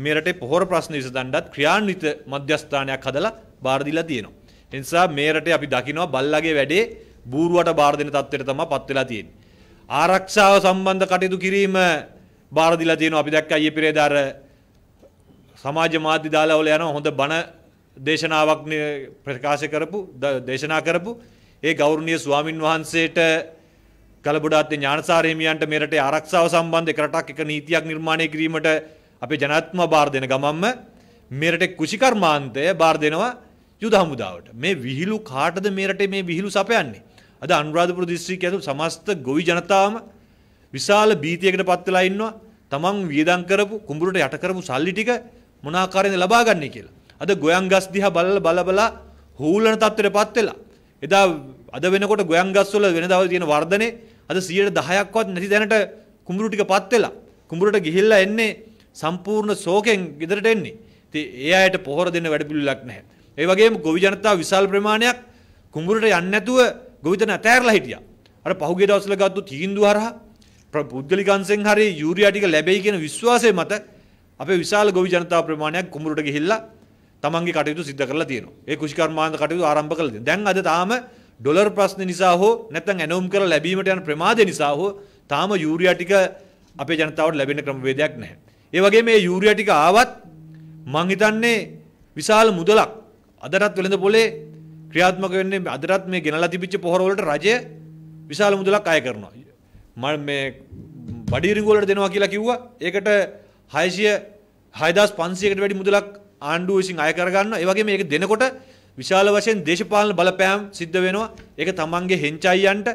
[SPEAKER 2] මෙරටේ පොහොර ප්‍රශ්න විසඳන්නත් ක්‍රියාන්විත මධ්‍යස්ථානයක් හදලා බාර දීලා තියෙනවා. ඒ නිසා මේ රටේ අපි දකිනවා බල්ලගේ වැඩේ බූරුවට බාර දෙන තත්ත්වයට තමයි පත් වෙලා තියෙන්නේ. ආරක්ෂාව සම්බන්ධ කටයුතු කිරීම බාරදිලා තියෙනවා අපි දැක්කා ඊයේ පෙරේදා අර සමාජ මාධ්‍ය දාලා වල යන හොඳ බණ දේශනාවක් ප්‍රකාශ කරපු දේශනා කරපු ඒ ගෞරවනීය ස්වාමින් වහන්සේට ගලබුඩාත්තේ ඥානසාර හිමියන්ට මෙරට ආරක්ෂාව සම්බන්ධ එක රටක් එක නීතියක් නිර්මාණය කිරීමට අපේ ජනාධිපතිතුමා බාර දෙන ගමන්ම මෙරට කුෂිකර්මාන්තය බාර දෙනවා යුද හමුදාවට මේ විහිළු කාටද මෙරට මේ විහිළු සපයන්නේ අද අනුරාධපුර දිස්ත්‍රික්කය ඇතුළු සමස්ත ගොවි ජනතාවම විශාල බීතියකට පත් වෙලා ඉන්නවා. තමන් වියදම් කරපු කුඹුරට යට කරපු සල්ලි ටික මොන ආකාරයෙන්ද ලබා ගන්නෙ කියලා. අද ගොයන් ගස් දිහා බලලා බලබලා හූලන තත්ත්වයටපත් වෙලා. එදා අද වෙනකොට ගොයන් ගස් වල වෙනදා තියෙන වර්ධනය අද 10%ක්වත් නැති දැනට කුඹුරු ටිකපත් වෙලා. කුඹුරට ගිහිල්ලා එන්නේ සම්පූර්ණ ශෝකෙන් ගෙදරට එන්නේ. ඉතින් ඒ අයට පොහොර දෙන්න වැඩ පිළිලක් නැහැ. ඒ වගේම ගොවි ජනතාව විශාල ප්‍රමාණයක් කුඹුරට යන්නේ නැතුව ගොවිතැන අතෑරලා හිටියා. අර පහුගිය දවස්වල ගත්තු තීන්දුව හරහා පුද්ගලිකන්සෙන් හරි යූරියා ටික ලැබෙයි කියන විශ්වාසය මත අපේ විශාල ගොවි ජනතාව ප්‍රමාණයක් කුඹුරට ගිහිල්ලා තමන්ගේ කටයුතු සිද්ධ කරලා තියෙනවා. ඒ කුෂිකර්මාන්ත කටයුතු ආරම්භ කළා තියෙනවා. දැන් අද තාම ඩොලර් ප්‍රශ්න නිසා හෝ නැත්නම් ඇනෝම් කරලා ලැබීමට යන ප්‍රමාදය නිසා හෝ තාම යූරියා ටික අපේ ජනතාවට ලැබෙන ක්‍රමවේදයක් නැහැ. ඒ වගේ මේ යූරියා ටික ආවත් මං හිතන්නේ විශාල මුදලක් අදටත් වෙළඳ පොලේ ක්‍රියාත්මක වෙන්නේ අදටත් මේ ගෙනලා තිබිච්ච පොහොර වලට රජය විශාල මුදලක් අය කරනවා. මල් මේ බඩිරිගෝලට දෙනවා කියලා කිව්වා ඒකට හයිසිය හයදස් පන්සියකට වැඩි මුදලක් ආණ්ඩුව විසින් අය කරගන්න ඒවගේ මේක දෙනකොට විශාල වශයෙන් දේශපාලන බලපෑම් සිද්ධ වෙනවා ඒක තමන්ගේ හෙන්චයියන්ට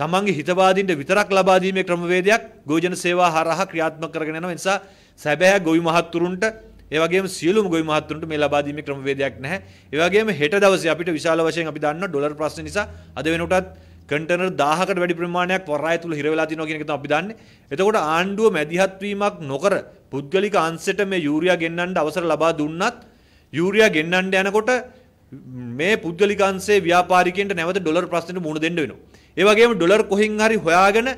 [SPEAKER 2] තමන්ගේ හිතවාදීන්ට විතරක් ලබා දීමේ ක්‍රමවේදයක් ගෝජන සේවා හරහා ක්‍රියාත්මක කරගෙන යනවා නිසා සැබෑ ගොවි මහත්තුරුන්ට ඒ වගේම සියලුම ගොවි මහත්තුරුන්ට මේ ලබා දීමේ ක්‍රමවේදයක් නැහැ ඒ වගේම හෙට දවසේ අපිට විශාල වශයෙන් අපි දන්නවා ඩොලර් ප්‍රශ්න නිසා අද වෙනකොටත් කටනර් දාහකට වැඩි ප්‍රමාණයක් වරය තුළ හිරවෙලා තිනෝ කියෙනකත අපි දන්න එතකොට ආණ්ඩුව මැදිහත්වීමක් නොකර පුද්ගලික අන්සට මේ යුරයා ගෙන්න්නන්ට අවසර ලබා දුන්නත් යුරයා ගෙන්න්නන්ට යනකොට මේ පුද්ගලිකන්සේ ව්‍යාරිකට නැවත ඩොලර් ප්‍රශ්නට මුණ දෙන්න වෙන. ඒවගේ ඩොලර් කොහින් හරි හොයාගෙන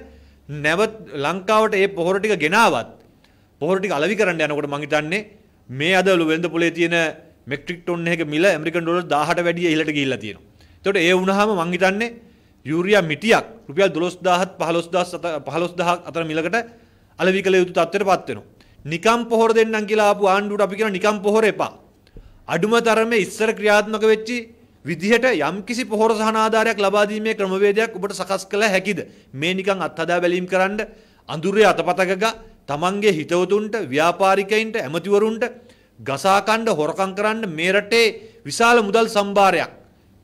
[SPEAKER 2] නැවත් ලංකාවට ඒ පොහොරටික ගෙනාවත් පොහොටි අලවි කරන්න යනකොට මහිතන්නේ මේ අද ලුවෙන්ද පුලේ තියෙන මෙක්ටික් ටොන්න එක මිල ඇමරිකන් ඩොලර් දාහට වැඩිය ඉලට ගිල්ල තියෙන. තොට ඒ උනහම මංහිතන්නේ යුරියා මිටියක් රුපියල් 12000ත් 15000 15000 අතර මිලකට අලෙවි කළ යුතු තත්ත්වයට පත් වෙනවා. නිකම් පොහොර දෙන්නම් කියලා ආපු ආණ්ඩුවට අපි කියන නිකම් පොහොර එපා. අඩුම තරමේ ඉස්සර ක්‍රියාත්මක වෙච්චි විදිහට යම්කිසි පොහොර සහන ආධාරයක් ලබා දීමේ ක්‍රමවේදයක් ඔබට සකස් කළ හැකිද? මේ නිකන් අත්හදා බැලීම් කරන්න අඳුරේ අතපත ගගා තමන්ගේ හිතවතුන්ට ව්‍යාපාරිකයින්ට ඇමතිවරුන්ට ගසාකණ්ඩ හොරකම් කරන්න මේ රටේ විශාල මුදල් සම්භාරයක්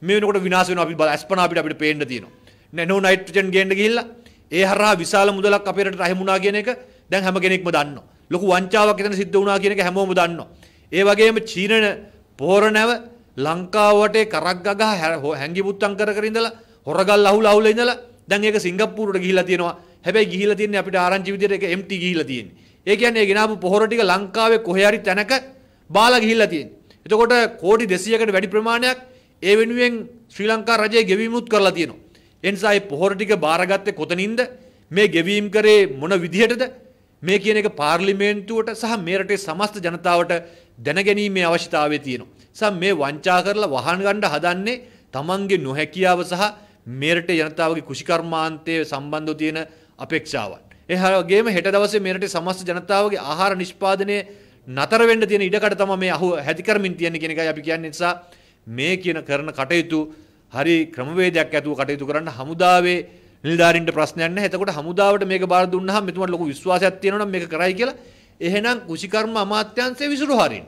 [SPEAKER 2] මේ වෙනකොට විනාශ වෙනවා අපි අස්පනා අපිට අපිට පේන්න තියෙනවා. නැනෝ නයිට්‍රජන් ගේන්න ගිහිල්ලා ඒ හරහා විශාල මුදලක් අපේ රටට රැහමුණා කියන එක දැන් හැම කෙනෙක්ම දන්නවා. ලොකු වංචාවක් එතන සිද්ධ වුණා කියන එක හැමෝම දන්නවා. ඒ වගේම චීන පොහොර නැව ලංකාව වටේ කරක් ගගහ හැංගි පුත්තම් කර කර ඉඳලා හොරගල් අහුල අහුල ඉඳලා දැන් ඒක සිංගප්පූරුවට ගිහිලා තියෙනවා. හැබැයි ගිහිලා තියන්නේ අපිට ආරංචි විදියට ඒක MT ගිහිලා තියෙන්නේ. ඒ කියන්නේ ගෙනාපු පොහොර ටික ලංකාවේ කොහේ හරි තැනක බාලා ගිහිලා තියෙන්නේ. එතකොට කෝටි 200කට වැඩි ප්‍රමාණයක් ඒ වෙනුවෙන් ශ්‍රී ලංකා රජය ගෙවීමුත් කරලා තියෙනවා. එනිසා මේ පොහොර ටික බාරගත්තේ කොතනින්ද? මේ ගෙවීම් කරේ මොන විදිහටද? මේ කියන එක පාර්ලිමේන්තුවට සහ මේ රටේ සමස්ත ජනතාවට දැනගැනීමේ අවශ්‍යතාවය තියෙනවා. සහ මේ වංචා කරලා වහන් ගන්න හදන්නේ Tamanගේ නොහැකියාව සහ මේ රටේ ජනතාවගේ කුෂිකර්මාන්තයේ සම්බන්ධව තියෙන අපේක්ෂාවන්. ඒ වගේම හෙට දවසේ මේ රටේ සමස්ත ජනතාවගේ ආහාර නිෂ්පාදනයේ නතර වෙන්න තියෙන ඉඩකඩ තමයි මේ අහු හැදි කරමින් තියෙන කියන එකයි අපි කියන්නේ නිසා මේ කියන කරන කටයුතු හරි ක්‍රමවේදයක් ඇතුව කටයුතු කරන්න හමුදාවේ නිලධාරීන්ට ප්‍රශ්නයක් නැහැ. එතකොට හමුදාවට මේක බාර දුන්නාම මෙතුමන්ට ලොකු විශ්වාසයක් තියෙනවා නම් මේක කරයි කියලා. එහෙනම් කුෂිකර්ම අමාත්‍යාංශය විසුරු හරින්න.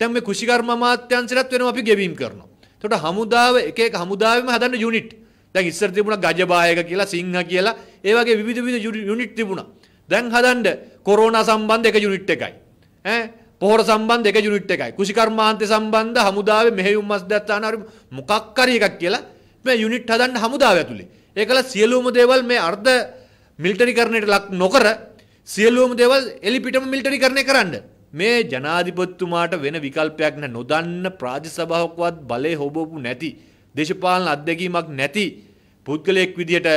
[SPEAKER 2] දැන් මේ කුෂිකර්ම අමාත්‍යංශයත් වෙනවා අපි ගෙවීම් කරනවා. එතකොට හමුදාව එක එක හමුදාවෙම හදන්න යුනිට්. දැන් ඉස්සර තිබුණා ගජබායක කියලා සිංහ කියලා ඒ වගේ විවිධ විවිධ යුනිට් තිබුණා. දැන් හදන්න කොරෝනා සම්බන්ධ එක යුනිට් එකයි. ඈ පොහොර සම්බන්ධ එක යුනිට් එකයි. කුෂිකර්මාන්තය සම්බන්ධ හමුදාවේ මෙහෙයුම් මස්දත්තාන හරි මොකක් හරි එකක් කියලා මේ යුනිට් හදන්න හමුදාව ඇතුලේ. ඒකලා සියලුම දේවල් මේ අර්ධ මිලිටරිකරණයට ලක් නොකර සියලුම දේවල් එලිපිටම මිලිටරිකරණය කරන්න. මේ ජනාධිපතිතුමාට වෙන විකල්පයක් නැ නොදන්න ප්‍රාදේශ සභාවකවත් බලය හොබවපු නැති දේශපාලන අත්දැකීමක් නැති පුද්ගලයෙක් විදියට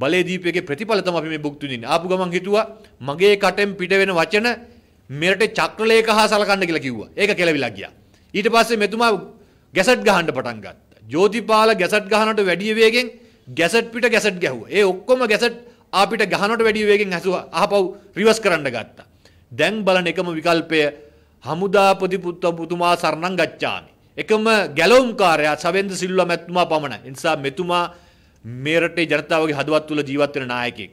[SPEAKER 2] බලේ දීපයේ ප්‍රතිඵල තමයි අපි මේ භුක්ති විඳින්නේ. ආපු ගමන් හිතුවා මගේ කටෙන් පිට වෙන වචන මෙරට චක්‍රලේඛ හා සලකන්න කියලා කිව්වා. ඒක කෙලවිලා ගියා. ඊට පස්සේ මෙතුමා ගැසට් ගහන්න පටන් ගත්තා. ජෝතිපාල ගැසට් ගහනට වැඩි වේගෙන් ගැසට් පිට ගැසට් ගැහුවා. ඒ ඔක්කොම ගැසට් අපිට ගහනට වැඩි වේගෙන් ඇසුවා. අහපව් රිවර්ස් කරන්න ගත්තා. දැන් බලන එකම විකල්පය හමුදාපති පුතුමා සරණං ගච්ඡාමි. එකම ගැලවුම් කාර්යය සවෙන්ද සිල්වා මැතිතුමා පමණයි. ඒ නිසා මෙතුමා මේ රටේ ජනතාවගේ හදවත් තුළ ජීවත් වෙන නායකයෙක්.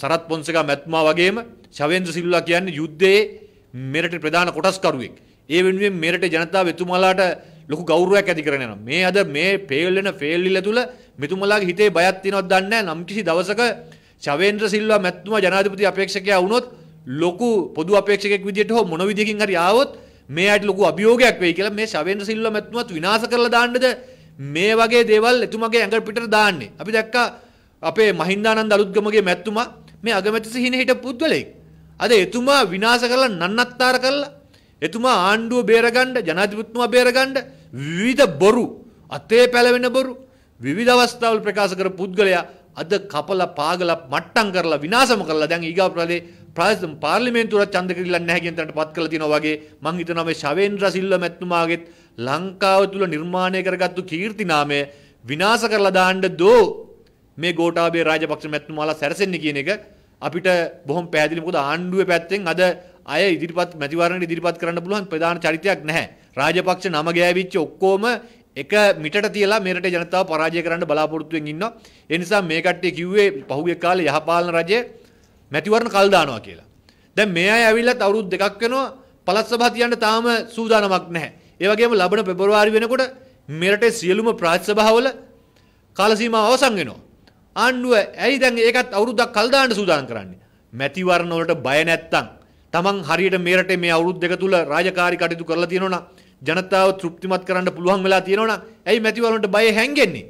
[SPEAKER 2] සරත් පොන්සේකා මැතිතුමා වගේම ශවේන්ද්‍ර සිල්වා කියන්නේ යුද්ධයේ මෙරට ප්‍රධාන කොටස්කරුවෙක්. ඒ වෙනුවෙන් මෙරට ජනතාව එතුමාලාට ලොකු ගෞරවයක් ඇති කරගෙන යනවා. මේ අද මේ ෆේල් වෙන ෆේල්ලිල තුල මෙතුමලාගේ හිතේ බයක් තියෙනවද දන්නේ නැහැ. නම් කිසි දවසක ශවේන්ද්‍ර සිල්වා මැතිතුමා ජනාධිපති අපේක්ෂකයා වුණොත් ලොකු පොදු අපේක්ෂකෙක් විදියට හෝ මොන විදියකින් හරි ආවොත් මේ අයට ලොකු අභියෝගයක් වෙයි කියලා මේ ශවේන්ද්‍ර සිල්වා මැතිතුමාත් විනාශ කරලා දාන්නද මේ වගේ දේවල් එතුමගේ ඇඟ පිටට දාන්නේ. අපි දැක්කා අපේ මහින්දානන්ද අලුත්ගමගේ මැත්තුමා මේ අගමැතිසි හින හිට පුද්ගලෙක්. අද එතුමා විනාශ කරලා නන්නත්තාර කරලා එතුමා ආණ්ඩුව බේරගණ්ඩ ජනාධිපතිතුමා බේරගණ්ඩ විවිධ බොරු අතේ පැලවෙන බොරු විවිධ අවස්ථාවල් ප්‍රකාශ කර පුද්ගලයා අද කපල පාගල මට්ටම් කරලා විනාශම කරලා දැන් ඊගා ප්‍රලේ ප්‍රාදේශම් පාර්ලිමේන්තුවට ඡන්ද කිරිලන්නේ නැහැ කියන තැනට පත් කරලා තියෙනවා වගේ මං හිතනවා මේ ශවේන්ද්‍ර සිල්වා මැතිතුමාගෙත් ලංකාව තුල නිර්මාණය කරගත්තු කීර්තිනාමය විනාශ කරලා දාන්න දෝ මේ ගෝඨාභය රාජපක්ෂ මැතිතුමාලා සැරසෙන්නේ කියන එක අපිට බොහොම පැහැදිලි මොකද ආණ්ඩුවේ පැත්තෙන් අද අය ඉදිරිපත් මැතිවරණයට ඉදිරිපත් කරන්න පුළුවන් ප්‍රධාන චරිතයක් නැහැ. රාජපක්ෂ නම ගෑවිච්ච ඔක්කොම එක මිටට තියලා මේ රටේ ජනතාව පරාජය කරන්න බලාපොරොත්තුෙන් ඉන්නවා. ඒ නිසා මේ කට්ටිය කිව්වේ පහුගිය කාලේ යහපාලන රජය මැතිවරණ කල් දානවා කියලා. දැන් මේ අය ඇවිල්ලත් අවුරුදු දෙකක් වෙනවා පළාත් සභා තියන්න තාම සූදානමක් නැහැ. ඒ වගේම ලබන පෙබරවාරි වෙනකොට මෙරටේ සියලුම ප්‍රාදේශ සභාවල කාල සීමාව අවසන් වෙනවා. ආණ්ඩුව ඇයි දැන් ඒකත් අවුරුද්දක් කල් දාන්න සූදානම් කරන්නේ? මැතිවරණ වලට බය නැත්තම් තමන් හරියට මේ රටේ මේ අවුරුදු දෙක තුල රාජකාරී කටයුතු කරලා තියෙනවනම් ජනතාව තෘප්තිමත් කරන්න පුළුවන් වෙලා තියෙනවනම් ඇයි මැතිවරණට බය හැංගෙන්නේ?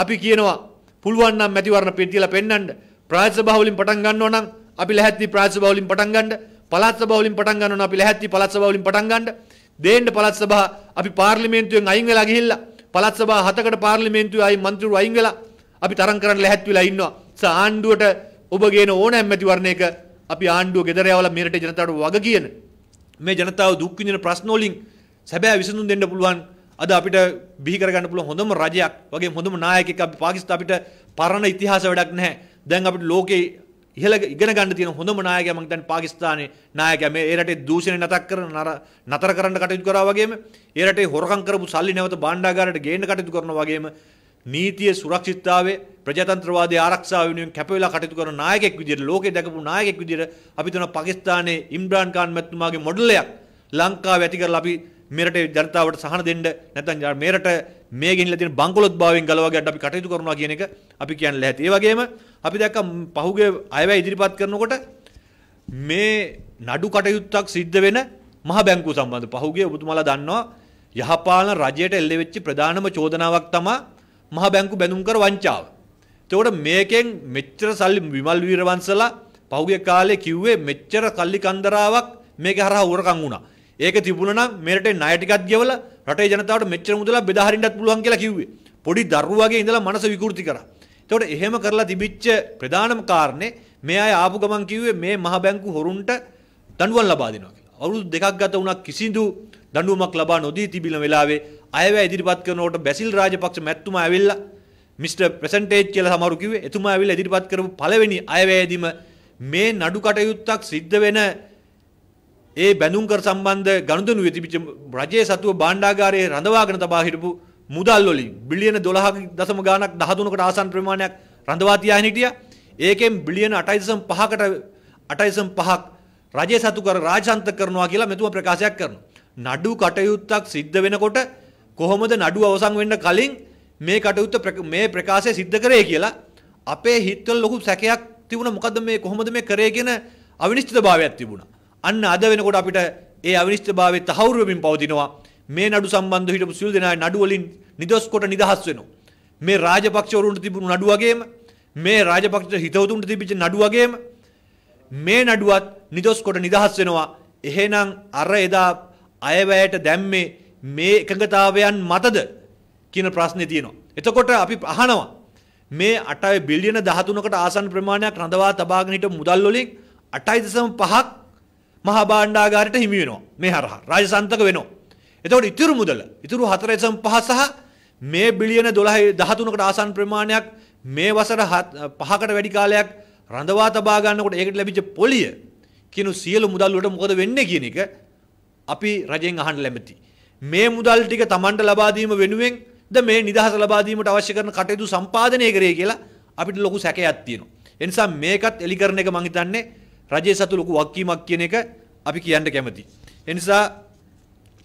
[SPEAKER 2] අපි කියනවා පුළුවන් නම් මැතිවරණ පිටියලා පෙන්වන්න ප්‍රාජ සභාව වලින් පටන් ගන්නවා නම් අපි ලැහැත්ති ප්‍රාජ සභාව වලින් පටන් ගන්නද පළාත් සභාව වලින් පටන් ගන්නවා නම් අපි ලැහැත්ති පළාත් සභාව වලින් පටන් ගන්නද දෙන්න පළාත් සභා අපි පාර්ලිමේන්තුවෙන් අයින් වෙලා ගිහිල්ලා පළාත් සභා හතකට පාර්ලිමේන්තුවේ අයි මන්ත්‍රීවරු අයින් වෙලා අපි තරම් කරන්න ලැහැත් වෙලා ඉන්නවා. ආණ්ඩුවට ඔබ ගේන ඕනෑම මැතිවරණයක අපි ආණ්ඩුව ගෙදර යවලා මේ රටේ ජනතාවට වග කියන මේ ජනතාව දුක් විඳින ප්‍රශ්න වලින් සැබෑ විසඳුම් දෙන්න පුළුවන් අද අපිට බිහි කරගන්න පුළුවන් හොඳම රජයක් වගේ හොඳම නායකයෙක් අපි පාකිස්තාන අපිට පරණ ඉතිහාස වැඩක් නැහැ. දැන් අපිට ලෝකේ ඉහළ ඉගෙන ගන්න තියෙන හොඳම නායකයා මං හිතන්නේ පාකිස්තානයේ නායකයා මේ ඒ රටේ දූෂණය නතර කරන නතර කරන්න කටයුතු කරා වගේම ඒ රටේ හොරකම් කරපු සල්ලි නැවත භාණ්ඩාගාරයට ගේන්න කටයුතු කරනවා වගේම නීතිය සුරක්ෂිතතාවය ප්‍රජාතන්ත්‍රවාදී ආරක්ෂාව වෙනුවෙන් කැප වෙලා කටයුතු කරන නායකයෙක් විදිහට ලෝකේ දැකපු නායකයෙක් විදිහට අපි තුන පාකිස්තානයේ ඉම්රාන් ખાන් මැතිතුමාගේ මොඩලයක් ලංකාව ඇති කරලා අපි මෙරට ජනතාවට සහන දෙන්න නැත්නම් මෙරට මේ ගිහිල්ලා තියෙන බංකොලොත් භාවයෙන් ගලවා ගන්න අපි කටයුතු කරනවා කියන එක අපි කියන්න ලැහැති. ඒ වගේම අපි දැක්ක පහුගිය අයවැය ඉදිරිපත් කරනකොට මේ නඩු කටයුත්තක් සිද්ධ වෙන මහ බැංකුව සම්බන්ධ පහුගිය ඔබතුමාලා දන්නවා යහපාලන රජයට එල්ලෙවෙච්ච ප්‍රධානම චෝදනාවක් තමයි මහ බැංකු බැඳුම් කර වංචාව. එතකොට මේකෙන් මෙච්චර සල්ලි විමල් වීරවංශලා පහුගිය කාලේ කිව්වේ මෙච්චර කල්ලි කන්දරාවක් මේක හරහා උරකම් වුණා. ඒක තිබුණා නම් මෙරටේ ණය ටිකක් ගෙවලා රටේ ජනතාවට මෙච්චර මුදලක් බෙදා හරින්නත් පුළුවන් කියලා කිව්වේ. පොඩි දරුවාගේ ඉඳලා මනස විකෘති කරා. එතකොට එහෙම කරලා තිබිච්ච ප්‍රධානම කාරණේ මේ අය ආපු ගමන් කිව්වේ මේ මහ බැංකු හොරුන්ට දඬුවම් ලබා දෙනවා කියලා. අවුරුදු දෙකක් ගත වුණා කිසිදු දඬුවමක් ලබා නොදී තිබින වෙලාවේ අයව ඉදිරිපත් කරනකොට බැසිල් රාජපක්ෂ මැතිතුමා ඇවිල්ලා මිස්ටර් ප්‍රසන්ටේජ් කියලා සමහරු කිව්වේ එතුමා ඇවිල්ලා ඉදිරිපත් කරපු පළවෙනි අයවැයදීම මේ නඩු කටයුත්තක් සිද්ධ වෙන ඒ බැඳුම්කර සම්බන්ධ ගනුදෙනුවේ තිබිච්ච රජයේ සතුව භාණ්ඩාගාරයේ රඳවාගෙන තබා හිටපු මුදල් වලින් බිලියන 12.5 ගාණක් 13කට ආසන්න ප්‍රමාණයක් රඳවා තියාගෙන හිටියා. ඒකෙන් බිලියන 8.5කට 8.5ක් රජයේ සතු කර රාජසන්ත කරනවා කියලා මෙතුමා ප්‍රකාශයක් කරනවා. නඩු කටයුත්තක් සිද්ධ වෙනකොට කොහොමද නඩුව අවසන් වෙන්න කලින් මේ කටයුත්ත මේ ප්‍රකාශය සිද්ධ කරේ කියලා අපේ හිතවල ලොකු සැකයක් තිබුණා මොකද්ද මේ කොහොමද මේ කරේ කියන අවිනිශ්චිතභාවයක් තිබුණා. අන්න අද වෙනකොට අපිට ඒ අවිනිශ්චිතභාවය තහවුරු වෙමින් පවතිනවා. මේ නඩු සම්බන්ධව හිටපු සියලු දෙනා නඩු වලින් නිදොස් කොට නිදහස් වෙනවා. මේ රාජපක්ෂවරුන්ට තිබුණු නඩු වගේම මේ රාජපක්ෂ හිතවතුන්ට තිබිච්ච නඩු වගේම මේ නඩුවත් නිදොස් කොට නිදහස් වෙනවා. එහෙනම් අර එදා අයවැයට දැම්මේ මේ එකඟතාවයන් මතද කියන ප්‍රශ්නේ තියෙනවා. එතකොට අපි අහනවා මේ 8 බිලියන 13කට ආසන්න ප්‍රමාණයක් රඳවා තබාගෙන හිටපු මුදල් වලින් 8.5ක් මහා භාණ්ඩාගාරයට හිමි වෙනවා. මේ හරහා රාජසන්තක වෙනවා. එතකොට ඉතුරු මුදල ඉතුරු 4.5 සහ මේ බිලියන 12 13කට ආසන්න ප්‍රමාණයක් මේ වසර 5කට වැඩි කාලයක් රඳවා තබා ගන්නකොට ඒකට ලැබිච්ච පොලිය කියන සියලු මුදල් වලට මොකද වෙන්නේ කියන එක අපි රජයෙන් අහන්න ලැබෙති. මේ මුදල් ටික Tamanට ලබා දීම වෙනුවෙන් ද මේ නිදහස ලබා දීමට අවශ්‍ය කරන කටයුතු සම්පාදනය කරේ කියලා අපිට ලොකු සැකයක් තියෙනවා. ඒ නිසා මේකත් එලි කරන එක මං හිතන්නේ රජයේ සතු ලොකු වක්කීමක් කියන එක අපි කියන්න කැමතියි. ඒ නිසා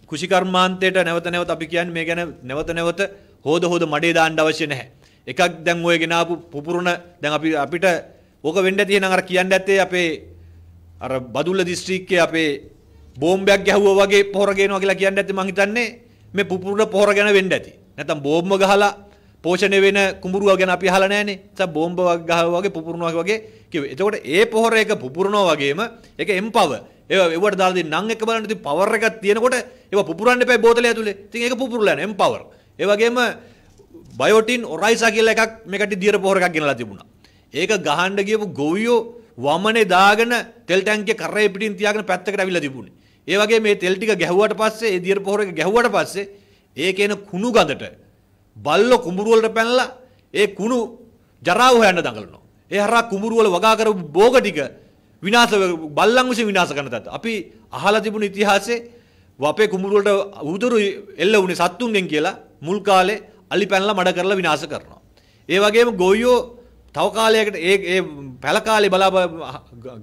[SPEAKER 2] කුෂිකර්මාන්තයට නැවත නැවත අපි කියන්නේ මේ ගැන නැවත නැවත හොද හොද මඩේ දාන්න අවශ්‍ය නැහැ. එකක් දැන් ඔය ගෙනාපු පුපුරන දැන් අපි අපිට ඕක වෙන්න තියෙන අර කියන්න ඇත්තේ අපේ අර බදුල්ල දිස්ත්‍රික්කයේ අපේ බෝම්බයක් ගැහුවා වගේ පොහොර ගේනවා කියලා කියන්න ඇති මං හිතන්නේ මේ පුපුරන පොහොර ගැන වෙන්න ඇති. නැත්තම් බෝම්බ ගහලා පෝෂණය වෙන කුඹුරුව ගැන අපි අහලා නැහනේ. නැත්තම් බෝම්බ ගහලා වගේ පුපුරනවා වගේ කිව්වේ. එතකොට ඒ පොහොර එක පුපුරනවා වගේම ඒක එම්පවර්. ඒවා ඒවට දාලා දෙන නම් එක බලන්න ඉතින් පවර් එකක් තියෙනකොට ඒවා පුපුරන්න එපා බෝතලය ඇතුලේ. ඉතින් ඒක පුපුරලා යන එම්පවර්. ඒ වගේම බයෝටින් ඔරයිසා කියලා එකක් මේකට දියර පොහොර එකක් ගෙනලා තිබුණා. ඒක ගහන්න ගියපු ගොවියෝ වමනේ දාගෙන තෙල් ටැංකිය කරේ පිටින් තියාගෙන පැත්තකට අවිලා තිබුණේ. ඒ වගේ මේ තෙල් ටික ගැහුවට පස්සේ ඒ දියර පොහොර එක ගැහුවට පස්සේ ඒකේ එන කුණු ගඳට බල්ලෝ කුඹුරු වලට පැනලා ඒ කුණු ජරාව හොයන්න දඟලනවා. ඒ හරහා කුඹුරු වල වගා කරපු බෝග ටික විනාශ බල්ලන් විසින් විනාශ කරන තත්. අපි අහලා තිබුණු ඉතිහාසයේ අපේ කුඹුරු වලට උදුරු එල්ල වුණේ සත්තුන්ගෙන් කියලා මුල් කාලේ අලි පැනලා මඩ කරලා විනාශ කරනවා. ඒ වගේම ගොයියෝ තව කාලයකට ඒ ඒ පැල කාලේ බලා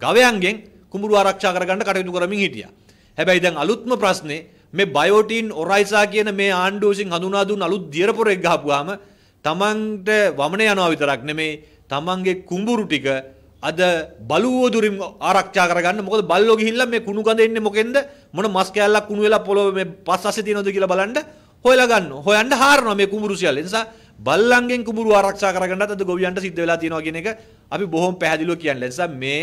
[SPEAKER 2] ගවයන්ගෙන් කුඹුරු ආරක්ෂා කරගන්න කටයුතු කරමින් හිටියා. හැබැයි දැන් අලුත්ම ප්‍රශ්නේ මේ බයෝටින් ඔරයිසා කියන මේ ආණ්ඩුව විසින් හඳුනා දුන් අලුත් දියරපොරෙක් ගහපුවාම තමන්ට වමන යනවා විතරක් නෙමෙයි තමන්ගේ කුඹුරු ටික අද බලුව දුරින් ආරක්ෂා කරගන්න මොකද බල්ලෝ ගිහිල්ලා මේ කුණු ගඳ එන්නේ මොකෙන්ද මොන මස් කෑල්ලක් කුණු වෙලා පොළොව මේ පස් අස්සේ තියෙනවද කියලා බලන්න හොයලා ගන්න හොයන්න හාරනවා මේ කුඹුරු සියල්ල නිසා බල්ලන්ගෙන් කුඹුරු ආරක්ෂා කරගන්නත් අද ගොවියන්ට සිද්ධ වෙලා තියෙනවා කියන එක අපි බොහොම පැහැදිලිව කියන්නේ නිසා මේ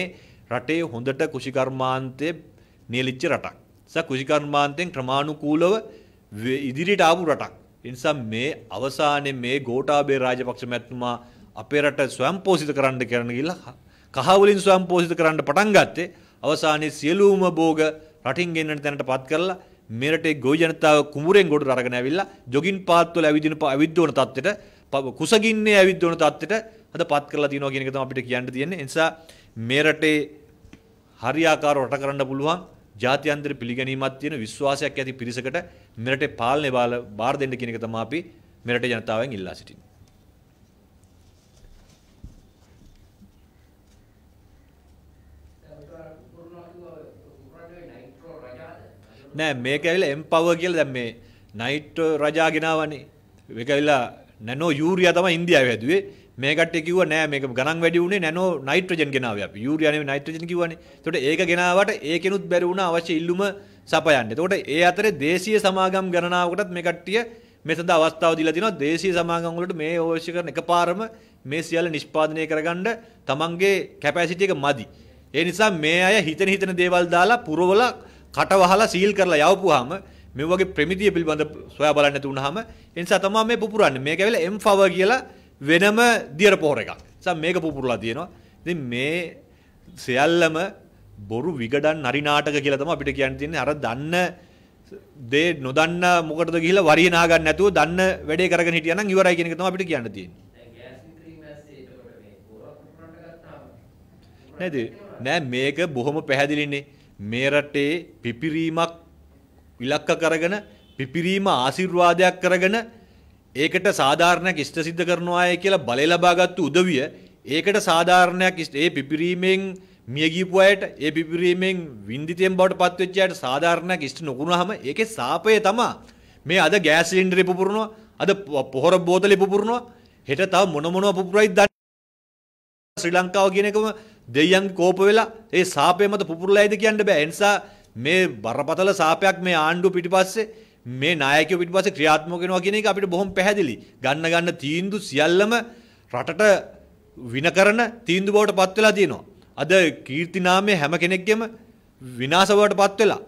[SPEAKER 2] රටේ හොඳට කුෂිකර්මාන්තයේ නියලිච්ච රටක් නිසා කෘෂිකර්මාන්තයෙන් ක්‍රමානුකූලව ඉදිරියට ආපු රටක්. ඒ නිසා මේ අවසානයේ මේ ගෝඨාභය රාජපක්ෂ මැතිතුමා අපේ රට ස්වයංපෝෂිත කරන්න කරන ගිහිල්ලා කහ වලින් ස්වයංපෝෂිත කරන්න පටන් ගත්තේ අවසානයේ සියලුම භෝග රටින් ගෙන්නන තැනට පත් කරලා මේ රටේ ගොවි ජනතාව කුඹුරෙන් ගොඩට අරගෙන ඇවිල්ලා ජොගින් පාත්වල ඇවිදින ඇවිද්දවන තත්ත්වයට කුසගින්නේ ඇවිද්දවන තත්ත්වයට අද පත් කරලා තියෙනවා කියන එක තමයි අපිට කියන්න තියෙන්නේ. ඒ නිසා මේ රටේ හරියාකාරව රට කරන්න පුළුවන් ජාත්‍යන්තර පිළිගැනීමක් තියෙන විශ්වාසයක් ඇති පිරිසකට මෙරටේ පාලනය බාල බාර දෙන්න කියන එක තමයි අපි මෙරටේ ජනතාවෙන් ඉල්ලා සිටින්නේ. නෑ මේක ඇවිල්ලා එම්පවර් කියලා දැන් මේ නයිට්‍රෝ රජා ගෙනාවනේ. මේක ඇවිල්ලා නැනෝ යූරියා තමයි ඉන්දියාවේ හැදුවේ. මේ කට්ටිය කිව්වා නෑ මේක ගණන් වැඩි උනේ නැනෝ නයිට්‍රජන් ගෙනාවේ අපි. යූරියා නෙවෙයි නයිට්‍රජන් කිව්වනේ. එතකොට ඒක ගෙනාවට ඒකෙනුත් බැරි වුණා අවශ්‍ය ඉල්ලුම සපයන්න. එතකොට ඒ අතරේ දේශීය සමාගම් ගණනාවකටත් මේ කට්ටිය මේ සඳහා අවස්ථාව දීලා තිනවා. දේශීය සමාගම් වලට මේ අවශ්‍ය කරන එකපාරම මේ සියල්ල නිෂ්පාදනය කරගන්න තමන්ගේ කැපැසිටි එක මදි. ඒ නිසා මේ අය හිතන හිතන දේවල් දාලා පුරවලා කටවහලා සීල් කරලා යවපුවාම මේ වගේ ප්‍රමිතිය පිළිබඳ සොයා බලන්න තුනහම ඒ නිසා තමයි මේ පුපුරන්නේ. මේක ඇවිල්ලා M power කියලා වෙනම දියර පොහොර එකක්. සම මේක පුපුරලා තියෙනවා. ඉතින් මේ සියල්ලම බොරු විගඩන් නරි නාටක කියලා තමයි අපිට කියන්න තියෙන්නේ. අර දන්න දේ නොදන්න මොකටද ගිහිල්ලා වරිය නා ගන්න නැතුව දන්න වැඩේ කරගෙන හිටියා නම් ඉවරයි කියන එක තමයි අපිට කියන්න තියෙන්නේ. නේද? නෑ මේක බොහොම පැහැදිලිනේ. මේ රටේ පිපිරීමක් ඉලක්ක කරගෙන පිපිරීම ආශිර්වාදයක් කරගෙන ඒකට සාධාරණයක් ඉෂ්ට සිද්ධ කරනවා අය කියලා බලය ලබාගත්තු උදවිය ඒකට සාධාරණයක් ඒ පිපිරීමෙන් මිය ගියපු අයට ඒ පිපිරීමෙන් වින්දිතයෙන් බවට පත්වෙච්ච අයට සාධාරණයක් ඉෂ්ට නොකරුනහම ඒකේ සාපය තමයි මේ අද ගෑස් සිලින්ඩරේ පුපුරනවා අද පොහොර බෝතලේ පුපුරනවා හෙට තව මොන මොනවා පුපුරයිද ශ්‍රී ලංකාව කියන එකම දෙයියන් කෝප වෙලා ඒ සාපය මත පුපුරලයිද කියන්න බෑ. ඒ නිසා මේ බරපතල සාපයක් මේ ආණ්ඩුව පිටිපස්සේ මේ නායකයෝ පිටිපස්සේ ක්‍රියාත්මක වෙනවා කියන එක අපිට බොහොම පැහැදිලි. ගන්න ගන්න තීන්දුව සියල්ලම රටට වින කරන තීන්දුව බවට පත් වෙලා තියෙනවා. අද කීර්තිනාමයේ හැම කෙනෙක්ගේම විනාශ බවට පත් වෙලා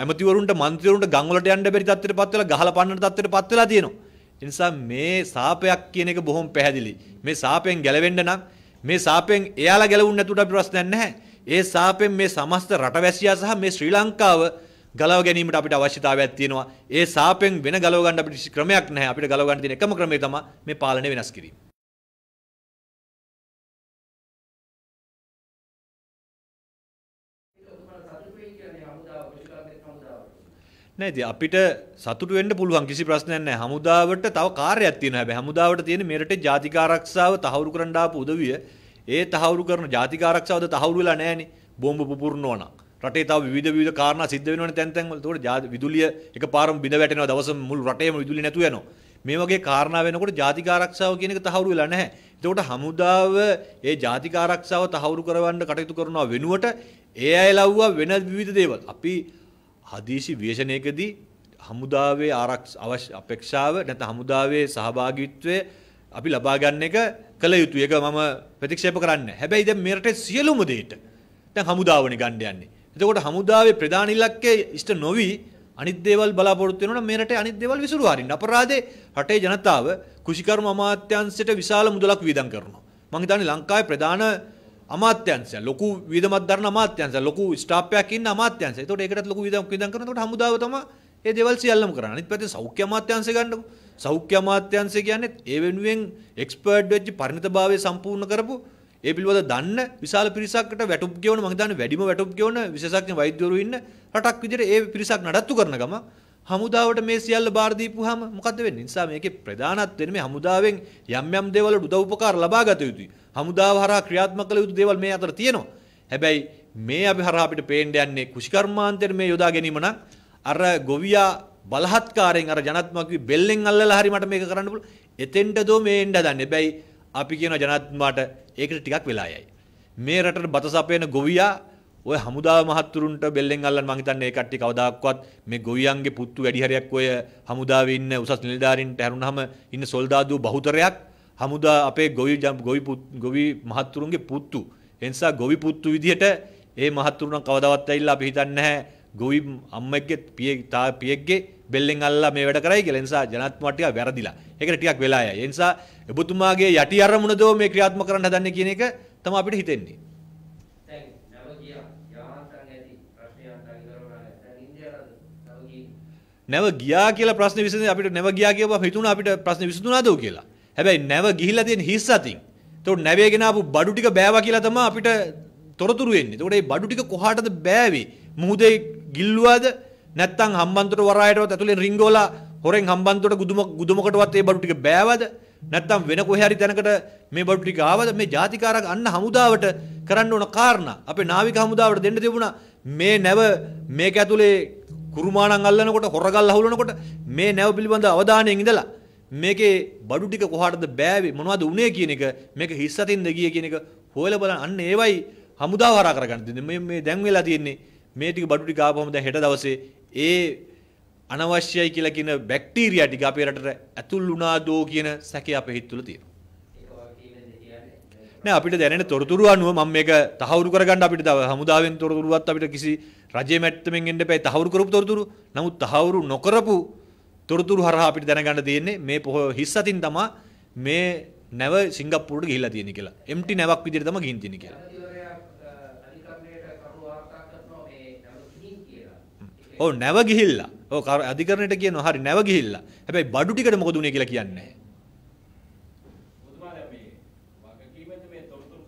[SPEAKER 2] ඇමතිවරුන්ට മന്ത്രിවරුන්ට ගංගවලට යන්න බැරි තත්ත්වයට පත් වෙලා ගහලා පන්නන තත්ත්වයට පත් වෙලා තියෙනවා. ඒ නිසා මේ සාපයක් කියන එක බොහොම පැහැදිලි. මේ සාපයෙන් ගැලවෙන්න නම් මේ සාපයෙන් එයාලා ගැලවුණ නැතුවට අපි ප්‍රශ්නයක් නැහැ. ඒ සාපෙන් මේ සමස්ත රටවැසියා සහ මේ ශ්‍රී ලංකාව ගලව ගැනීමට අපිට අවශ්‍යතාවයක් තියෙනවා. ඒ සාපෙන් වෙන ගලව ගන්න අපිට ක්‍රමයක් නැහැ. අපිට ගලව ගන්න තියෙන එකම ක්‍රමය තමයි මේ පාලනය වෙනස් කිරීම. නැති අපිට සතුට වෙන්න පුළුවන් කිසි ප්‍රශ්නයක් නැහැ. හමුදාවට තව කාර්යයක් තියෙනවා. හැබැයි හමුදාවට තියෙන මෙරට ජාතික ආරක්ෂාව තහවුරු කරන්න ආපු උදවිය ඒ තහවුරු කරන ජාතික ආරක්ෂාවද තහවුරු වෙලා නැහැනේ. බෝම්බ පුපුරනවා නම්. රටේ තව විවිධ විවිධ කාරණා සිද්ධ වෙනවනේ තැන් තැන්වල. ඒකට විදුලිය එකපාරම බිඳ වැටෙනවා දවස මුළු රටේම විදුලිය නැතුව යනවා. මේ වගේ කාරණා වෙනකොට ජාතික ආරක්ෂාව කියන එක තහවුරු වෙලා නැහැ. ඒකට හමුදාව ඒ ජාතික ආරක්ෂාව තහවුරු කරවන්න කටයුතු කරනවා වෙනුවට ඒ අය ලව්වා වෙන විවිධ දේවල්. අපි හදිසි විශේෂණයකදී හමුදාවේ ආරක්ෂ අවශ්‍ය අපේක්ෂාව නැත්නම් හමුදාවේ සහභාගීත්වය අපි ලබා ගන්න එක කළ යුතුයි. ඒක මම ප්‍රතික්ෂේප කරන්නේ. හැබැයි දැන් මේ රටේ සියලුම දේට දැන් හමුදාවනේ ගන්න යන්නේ. එතකොට හමුදාවේ ප්‍රධාන ඉලක්කය ඉෂ්ට නොවි අනිත් දේවල් බලාපොරොත්තු වෙනවනම් මේ රටේ අනිත් දේවල් විසුරු හරින්න අපරාධේ රටේ ජනතාව කුෂිකර්ම අමාත්‍යාංශයට විශාල මුදලක් වියදම් කරනවා. මම හිතන්නේ ලංකාවේ ප්‍රධාන අමාත්‍යංශය ලොකු වියදමක් දරන අමාත්‍යංශය ලොකු ස්ටාෆ් එකක් ඉන්න අමාත්‍යංශය. ඒතකොට ඒකටත් ලොකු වියදම් වියදම් කරනවා. ඒතකොට හමුදාව තමයි ඒ දේවල් සියල්ලම කරන්නේ. අනිත් පැත්තේ සෞඛ්‍ය අමාත්‍යංශය ගන්නකො. සෞඛ්‍ය අමාත්‍යංශය කියන්නේ ඒ වෙනුවෙන් එක්ස්පර්ට් වෙච්ච පරිණතභාවය සම්පූර්ණ කරපු ඒ පිළිබඳ දන්න විශාල පිරිසකට වැටුප් ගෙවන මම හිතන්නේ වැඩිම වැටුප් ගෙවන විශේෂඥ වෛද්‍යවරු ඉන්න රටක් විදිහට ඒ පිරිසක් නඩත්තු කරන ගම හමුදාවට මේ සියල්ල බාර දීපුවාම මොකද වෙන්නේ? නිසා මේකේ ප්‍රධානත්වයෙන් මේ හමුදාවෙන් යම් යම් දේවල් උදව් උපකාර ලබා ගත යුතුයි. හමුදාව හරහා ක්‍රියාත්මක කළ යුතු දේවල් මේ අතර තියෙනවා. හැබැයි මේ අපි හරහා අපිට පේන්න යන්නේ කුෂිකර්මාන්තයෙන් මේ යොදා ගැනීම නම් අර ගොවියා බලහත්කාරයෙන් අර ජනත්මක බෙල්ලෙන් අල්ලලා හරි මට මේක කරන්න පුළුවන්. එතෙන්ට දෝ මේ එන්න හදන්නේ. හැබැයි අපි කියන ජනත්මාට ඒකට ටිකක් වෙලා යයි. මේ රටට බත සපයන ගොවියා ඔය හමුදා මහත්තුරුන්ට බෙල්ලෙන් අල්ලන් මං හිතන්නේ ඒ කට්ටිය කවදාක්වත් මේ ගොවියන්ගේ පුත්තු වැඩි හරියක් ඔය හමුදාවේ ඉන්න උසස් නිලධාරීන්ට හැරුණාම ඉන්න සොල්දාදුවෝ බහුතරයක් හමුදා අපේ ගොවි ගොවි ගොවි මහත්තුරුන්ගේ පුත්තු. එනිසා ගොවි පුත්තු විදිහට ඒ මහත්තුරුන් කවදාවත් ඇවිල්ලා අපි හිතන්නේ නැහැ ගොවි අම්මක්ගෙත් පිය තා පියෙක්ගේ බෙල්ලෙන් අල්ලා මේ වැඩ කරයි කියලා නිසා ජනාධිපතිතුමා ටිකක් වැරදිලා. ඒකට ටිකක් වෙලා යයි. ඒ නිසා එබතුමාගේ යටි අරමුණද මේ ක්‍රියාත්මක කරන්න හදන්නේ කියන එක තමයි අපිට හිතෙන්නේ. නැව ගියා කියලා ප්‍රශ්න විසඳ අපිට නැව ගියා කියපුවා හිතුණා අපිට ප්‍රශ්න විසඳුණාද කියලා. හැබැයි නැව ගිහිල්ලා තියෙන හිස් අතින්. ඒතකොට නැවේ ගෙනාපු බඩු ටික බෑවා කියලා තමයි අපිට තොරතුරු එන්නේ. එතකොට මේ බඩු ටික කොහාටද බෑවේ? මුහුදේ ගිල්ලුවාද? නැත්තම් හම්බන්තොට වරායටවත් ඇතුලෙන් රිංගෝලා හොරෙන් හම්බන්තොට ගුදුම ගුදුමකටවත් මේ බඩු ටික බෑවද? නැත්තම් වෙන කොහේ හරි තැනකට මේ බඩු ටික ආවද? මේ ජාතිකාරක අන්න හමුදාවට කරන්න ඕන කාරණා. අපේ නාවික හමුදාවට දෙන්න තිබුණා මේ නැව මේක ඇතුලේ කුරුමානම් අල්ලනකොට හොරගල් අහුලනකොට මේ නැව පිළිබඳ අවධානයෙන් ඉඳලා මේකේ බඩු ටික කොහටද බෑවේ මොනවද උනේ කියන එක මේක හිස්සතින්ද ගියේ කියන එක හොයලා බලන්න අන්න ඒවයි හමුදා හරහා කරගන්න දෙන්නේ. මේ මේ දැන් වෙලා තියෙන්නේ මේ ටික බඩු ටික ආපහුම දැන් හෙට දවසේ ඒ අනවශ්‍යයි කියලා කියන බැක්ටීරියා ටික අපේ රටට ඇතුල් වුණාදෝ කියන සැකය අපේ හිත තුළ තියෙනවා. නෑ අපිට දැනෙන තොරතුරු අනුව මම මේක තහවුරු කරගන්න අපිට තව හමුදාවෙන් තොරතුරුවත් අපිට කිසි රජයේ මැට්ටමෙන් එන්න එපා තහවුරු කරපු තොරතුරු. නමුත් තහවුරු නොකරපු තොරතුරු හරහා අපිට දැනගන්න තියෙන්නේ මේ පොහොය හිස් අතින් තමයි මේ නැව සිංගප්පූරුවට ගිහිල්ලා තියෙන්නේ කියලා. එම්ටි නැවක් විදිහට තමයි ගිහින් තියෙන්නේ කියලා. ඕ නැව ගිහිල්ලා. ඕ අධිකරණයට කියනවා හරි නැව ගිහිල්ලා. හැබැයි බඩු ටිකට මොකද උනේ කියලා කියන්නේ නැහැ. නෑ ඒක තමයි මට තහවුරු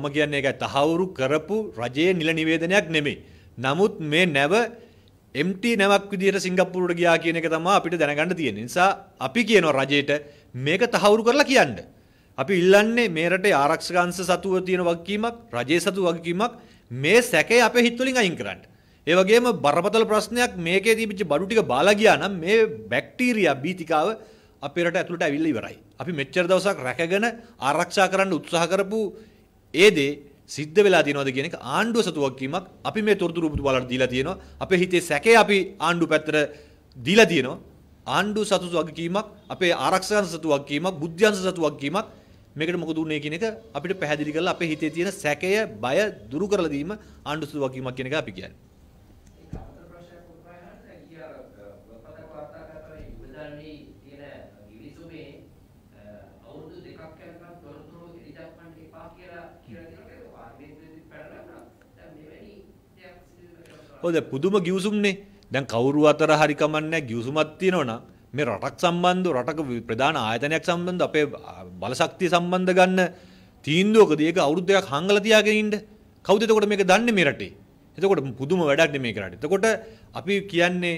[SPEAKER 2] මම කියන්නේ ඒකයි තහවුරු කරපු රජයේ නිල නිවේදනයක් නෙමෙයි. නමුත් මේ නැව MT නැමක් විදිහට සිංගප්පූරුවට ගියා කියන එක තමයි අපිට දැනගන්න තියෙන්නේ. නිසා අපි කියනවා රජයට මේක තහවුරු කරලා කියන්න. අපි ඉල්ලන්නේ මේ රටේ ආරක්ෂක අංශ සතුව තියෙන වගකීමක්, රජයේ සතු වගකීමක් මේ සැකේ අපේ හිත් වලින් අයින් කරන්න. ඒ වගේම බරපතල ප්‍රශ්නයක් මේකේ තිබිච්ච බඩු ටික බාලා ගියා නම් මේ බැක්ටීරියා බීතිකාව අපේ රට ඇතුළට ඇවිල්ලා ඉවරයි. අපි මෙච්චර දවසක් රැකගෙන ආරක්ෂා කරන්න උත්සාහ කරපු ඒ දේ සිද්ධ වෙලා තියෙනවද කියන එක ආණ්ඩුව සතුවක් වීමක් අපි මේ තොරතුරු ඔබතුමාලට දීලා තියෙනවා අපේ හිතේ සැකේ අපි ආණ්ඩුව පැත්තට දීලා තියෙනවා ආණ්ඩුව සතු වගකීමක් අපේ ආරක්ෂක සතු වගකීමක් බුද්ධ්‍යංශ සතු වගකීමක් මේකට මොකද උනේ කියන එක අපිට පැහැදිලි කරලා අපේ හිතේ තියෙන සැකය බය දුරු කරලා දීම ආණ්ඩුව සතු වගකීමක් කියන එක අපි කියන්නේ ඔද පුදුම ගිවිසුම්නේ දැන් කවුරු අතර හරි කමන්නේ ගිවිසුමක් තියෙනවා මේ රටක් සම්බන්ධව රටක ප්‍රධාන ආයතනයක් සම්බන්ධ අපේ බලශක්තිය සම්බන්ධ ගන්න තීන්දුවකදී ඒක අවුරුදු දෙකක් හංගලා තියාගෙන ඉන්න කවුද එතකොට මේක දන්නේ මේ රටේ එතකොට පුදුම වැඩක් නේ මේ කරන්නේ එතකොට අපි කියන්නේ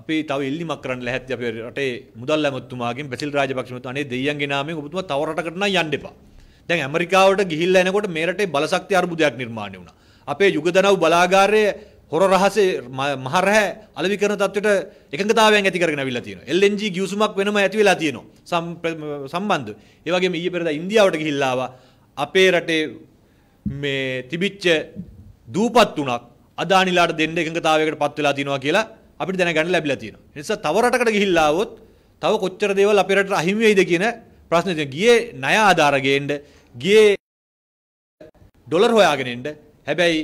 [SPEAKER 2] අපි තව ඉල්ලිමක් කරන්න ලැහැත්ති අපේ රටේ මුදල් ඇමතුමාගෙන් බැසිල් රාජපක්ෂ මහත්මයා අනේ දෙයියන්ගේ නාමයෙන් ඔබතුමා තව රටකට නම් යන්න එපා. දැන් ඇමරිකාවට ගිහිල්ලා එනකොට මේ රටේ බලශක්ති අර්බුදයක් නිර්මාණය වුණා. අපේ යුගදනව් බලාගාරයේ හොර රහසේ මහරහ අලවි කරන තත්ත්වයට එකඟතාවයන් ඇති කරගෙන අවිල්ලා තියෙනවා. LNG ගිවිසුමක් වෙනම ඇති වෙලා තියෙනවා. සම්බන්ධ. ඒ වගේම ඊයේ පෙරදා ඉන්දියාවට ගිහිල්ලා ආවා අපේ රටේ මේ තිබිච්ච දූපත් තුනක් අදානිලාට දෙන්න එකඟතාවයකට පත් වෙලා තියෙනවා කියලා අපිට දැනගන්න ලැබිලා තියෙනවා. ඒ නිසා තව රටකට ගිහිල්ලා ආවොත් තව කොච්චර දේවල් අපේ රටට අහිමි වෙයිද කියන ප්‍රශ්නේ තියෙනවා. ගියේ ණය ආධාර ගේන්න, ගියේ ඩොලර් හොයාගෙන එන්න. හැබැයි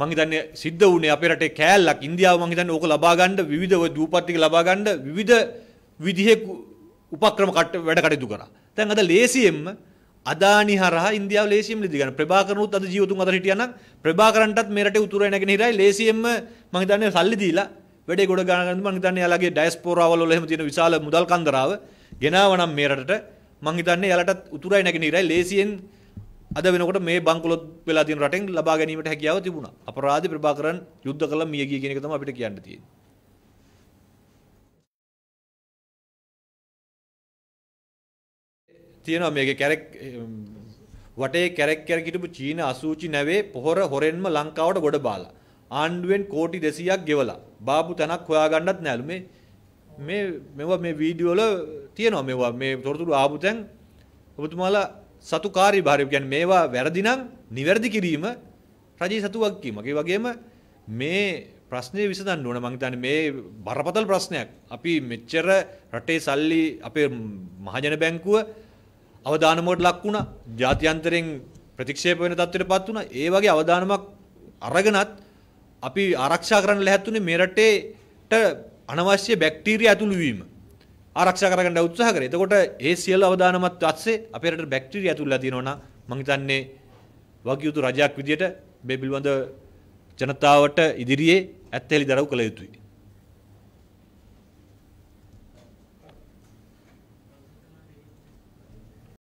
[SPEAKER 2] මං හිතන්නේ සිද්ධ වුණේ අපේ රටේ කෑල්ලක් ඉන්දියාව මං හිතන්නේ ඕක ලබා ගන්න විවිධ ওই දූපත් ටික ලබා ගන්න විවිධ විදිහේ උපක්‍රම වැඩ කටයුතු කරා. දැන් අද ලේසියෙන්ම අදානි හරහා ඉන්දියාව ලේසියෙන්ම ලිදි ගන්න. ප්‍රභාකරනුත් අද ජීවතුන් අතර හිටියා නම් ප්‍රභාකරන්ටත් මේ රටේ උතුරේ නැගෙන හිරයි ලේසියෙන්ම මං හිතන්නේ සල්ලි දීලා වැඩේ ගොඩ ගන්න ගන්න මං හිතන්නේ යාලගේ ඩයස්පෝරාවල් වල එහෙම තියෙන විශාල මුදල් කන්දරාව ගෙනාව නම් මේ රටට මං හිතන්නේ යාලටත් උතුරේ නැගෙන හිරයි ලේසියෙන් අද වෙනකොට මේ බංකොලොත් වෙලා තියෙන රටෙන් ලබා ගැනීමට හැකියාව තිබුණා. අපරාධ ප්‍රභාකරන් යුද්ධ කළා මිය ගිය කියන එක තමයි අපිට කියන්න තියෙන්නේ. තියෙනවා මේකේ කැරක් වටේ කැරක් කැරක් හිටපු චීන අසූචි නැවේ පොහොර හොරෙන්ම ලංකාවට ගොඩ බාලා. ආණ්ඩුවෙන් කෝටි 200ක් ගෙවලා. බාබු තනක් හොයාගන්නත් නැලු මේ මේ මේවා මේ වීඩියෝ වල තියෙනවා මේවා මේ තොරතුරු ආපු දැන් ඔබතුමාලා සතු කාර්යභාරය කියන්නේ මේවා වැරදි නම් නිවැරදි කිරීම රජයේ සතුවක් කීමක්. ඒ වගේම මේ ප්‍රශ්නේ විසඳන්න ඕන මං හිතන්නේ මේ බරපතල ප්‍රශ්නයක්. අපි මෙච්චර රටේ සල්ලි අපේ මහජන බැංකුව අවදානමකට ලක් වුණා. ජාත්‍යන්තරයෙන් ප්‍රතික්ෂේප වෙන තත්ත්වයටපත් වුණා. ඒ වගේ අවදානමක් අරගෙනත් අපි ආරක්ෂා කරන්න ලැහැත්තුනේ මේ රටේට අනවශ්‍ය බැක්ටීරියා ඇතුළු වීම. ආරක්ෂා කරගන්න උත්සාහ කරේ. එතකොට ඒ සියලු අවදානමත් අස්සේ අපේ රටේ බැක්ටීරියා ඇතුළලා තියෙනවා නම් මං හිතන්නේ වගයුතු රජයක් විදියට මේ පිළිබඳ ජනතාවට ඉදිරියේ ඇත්තෙලි දරව් කළ යුතුයි.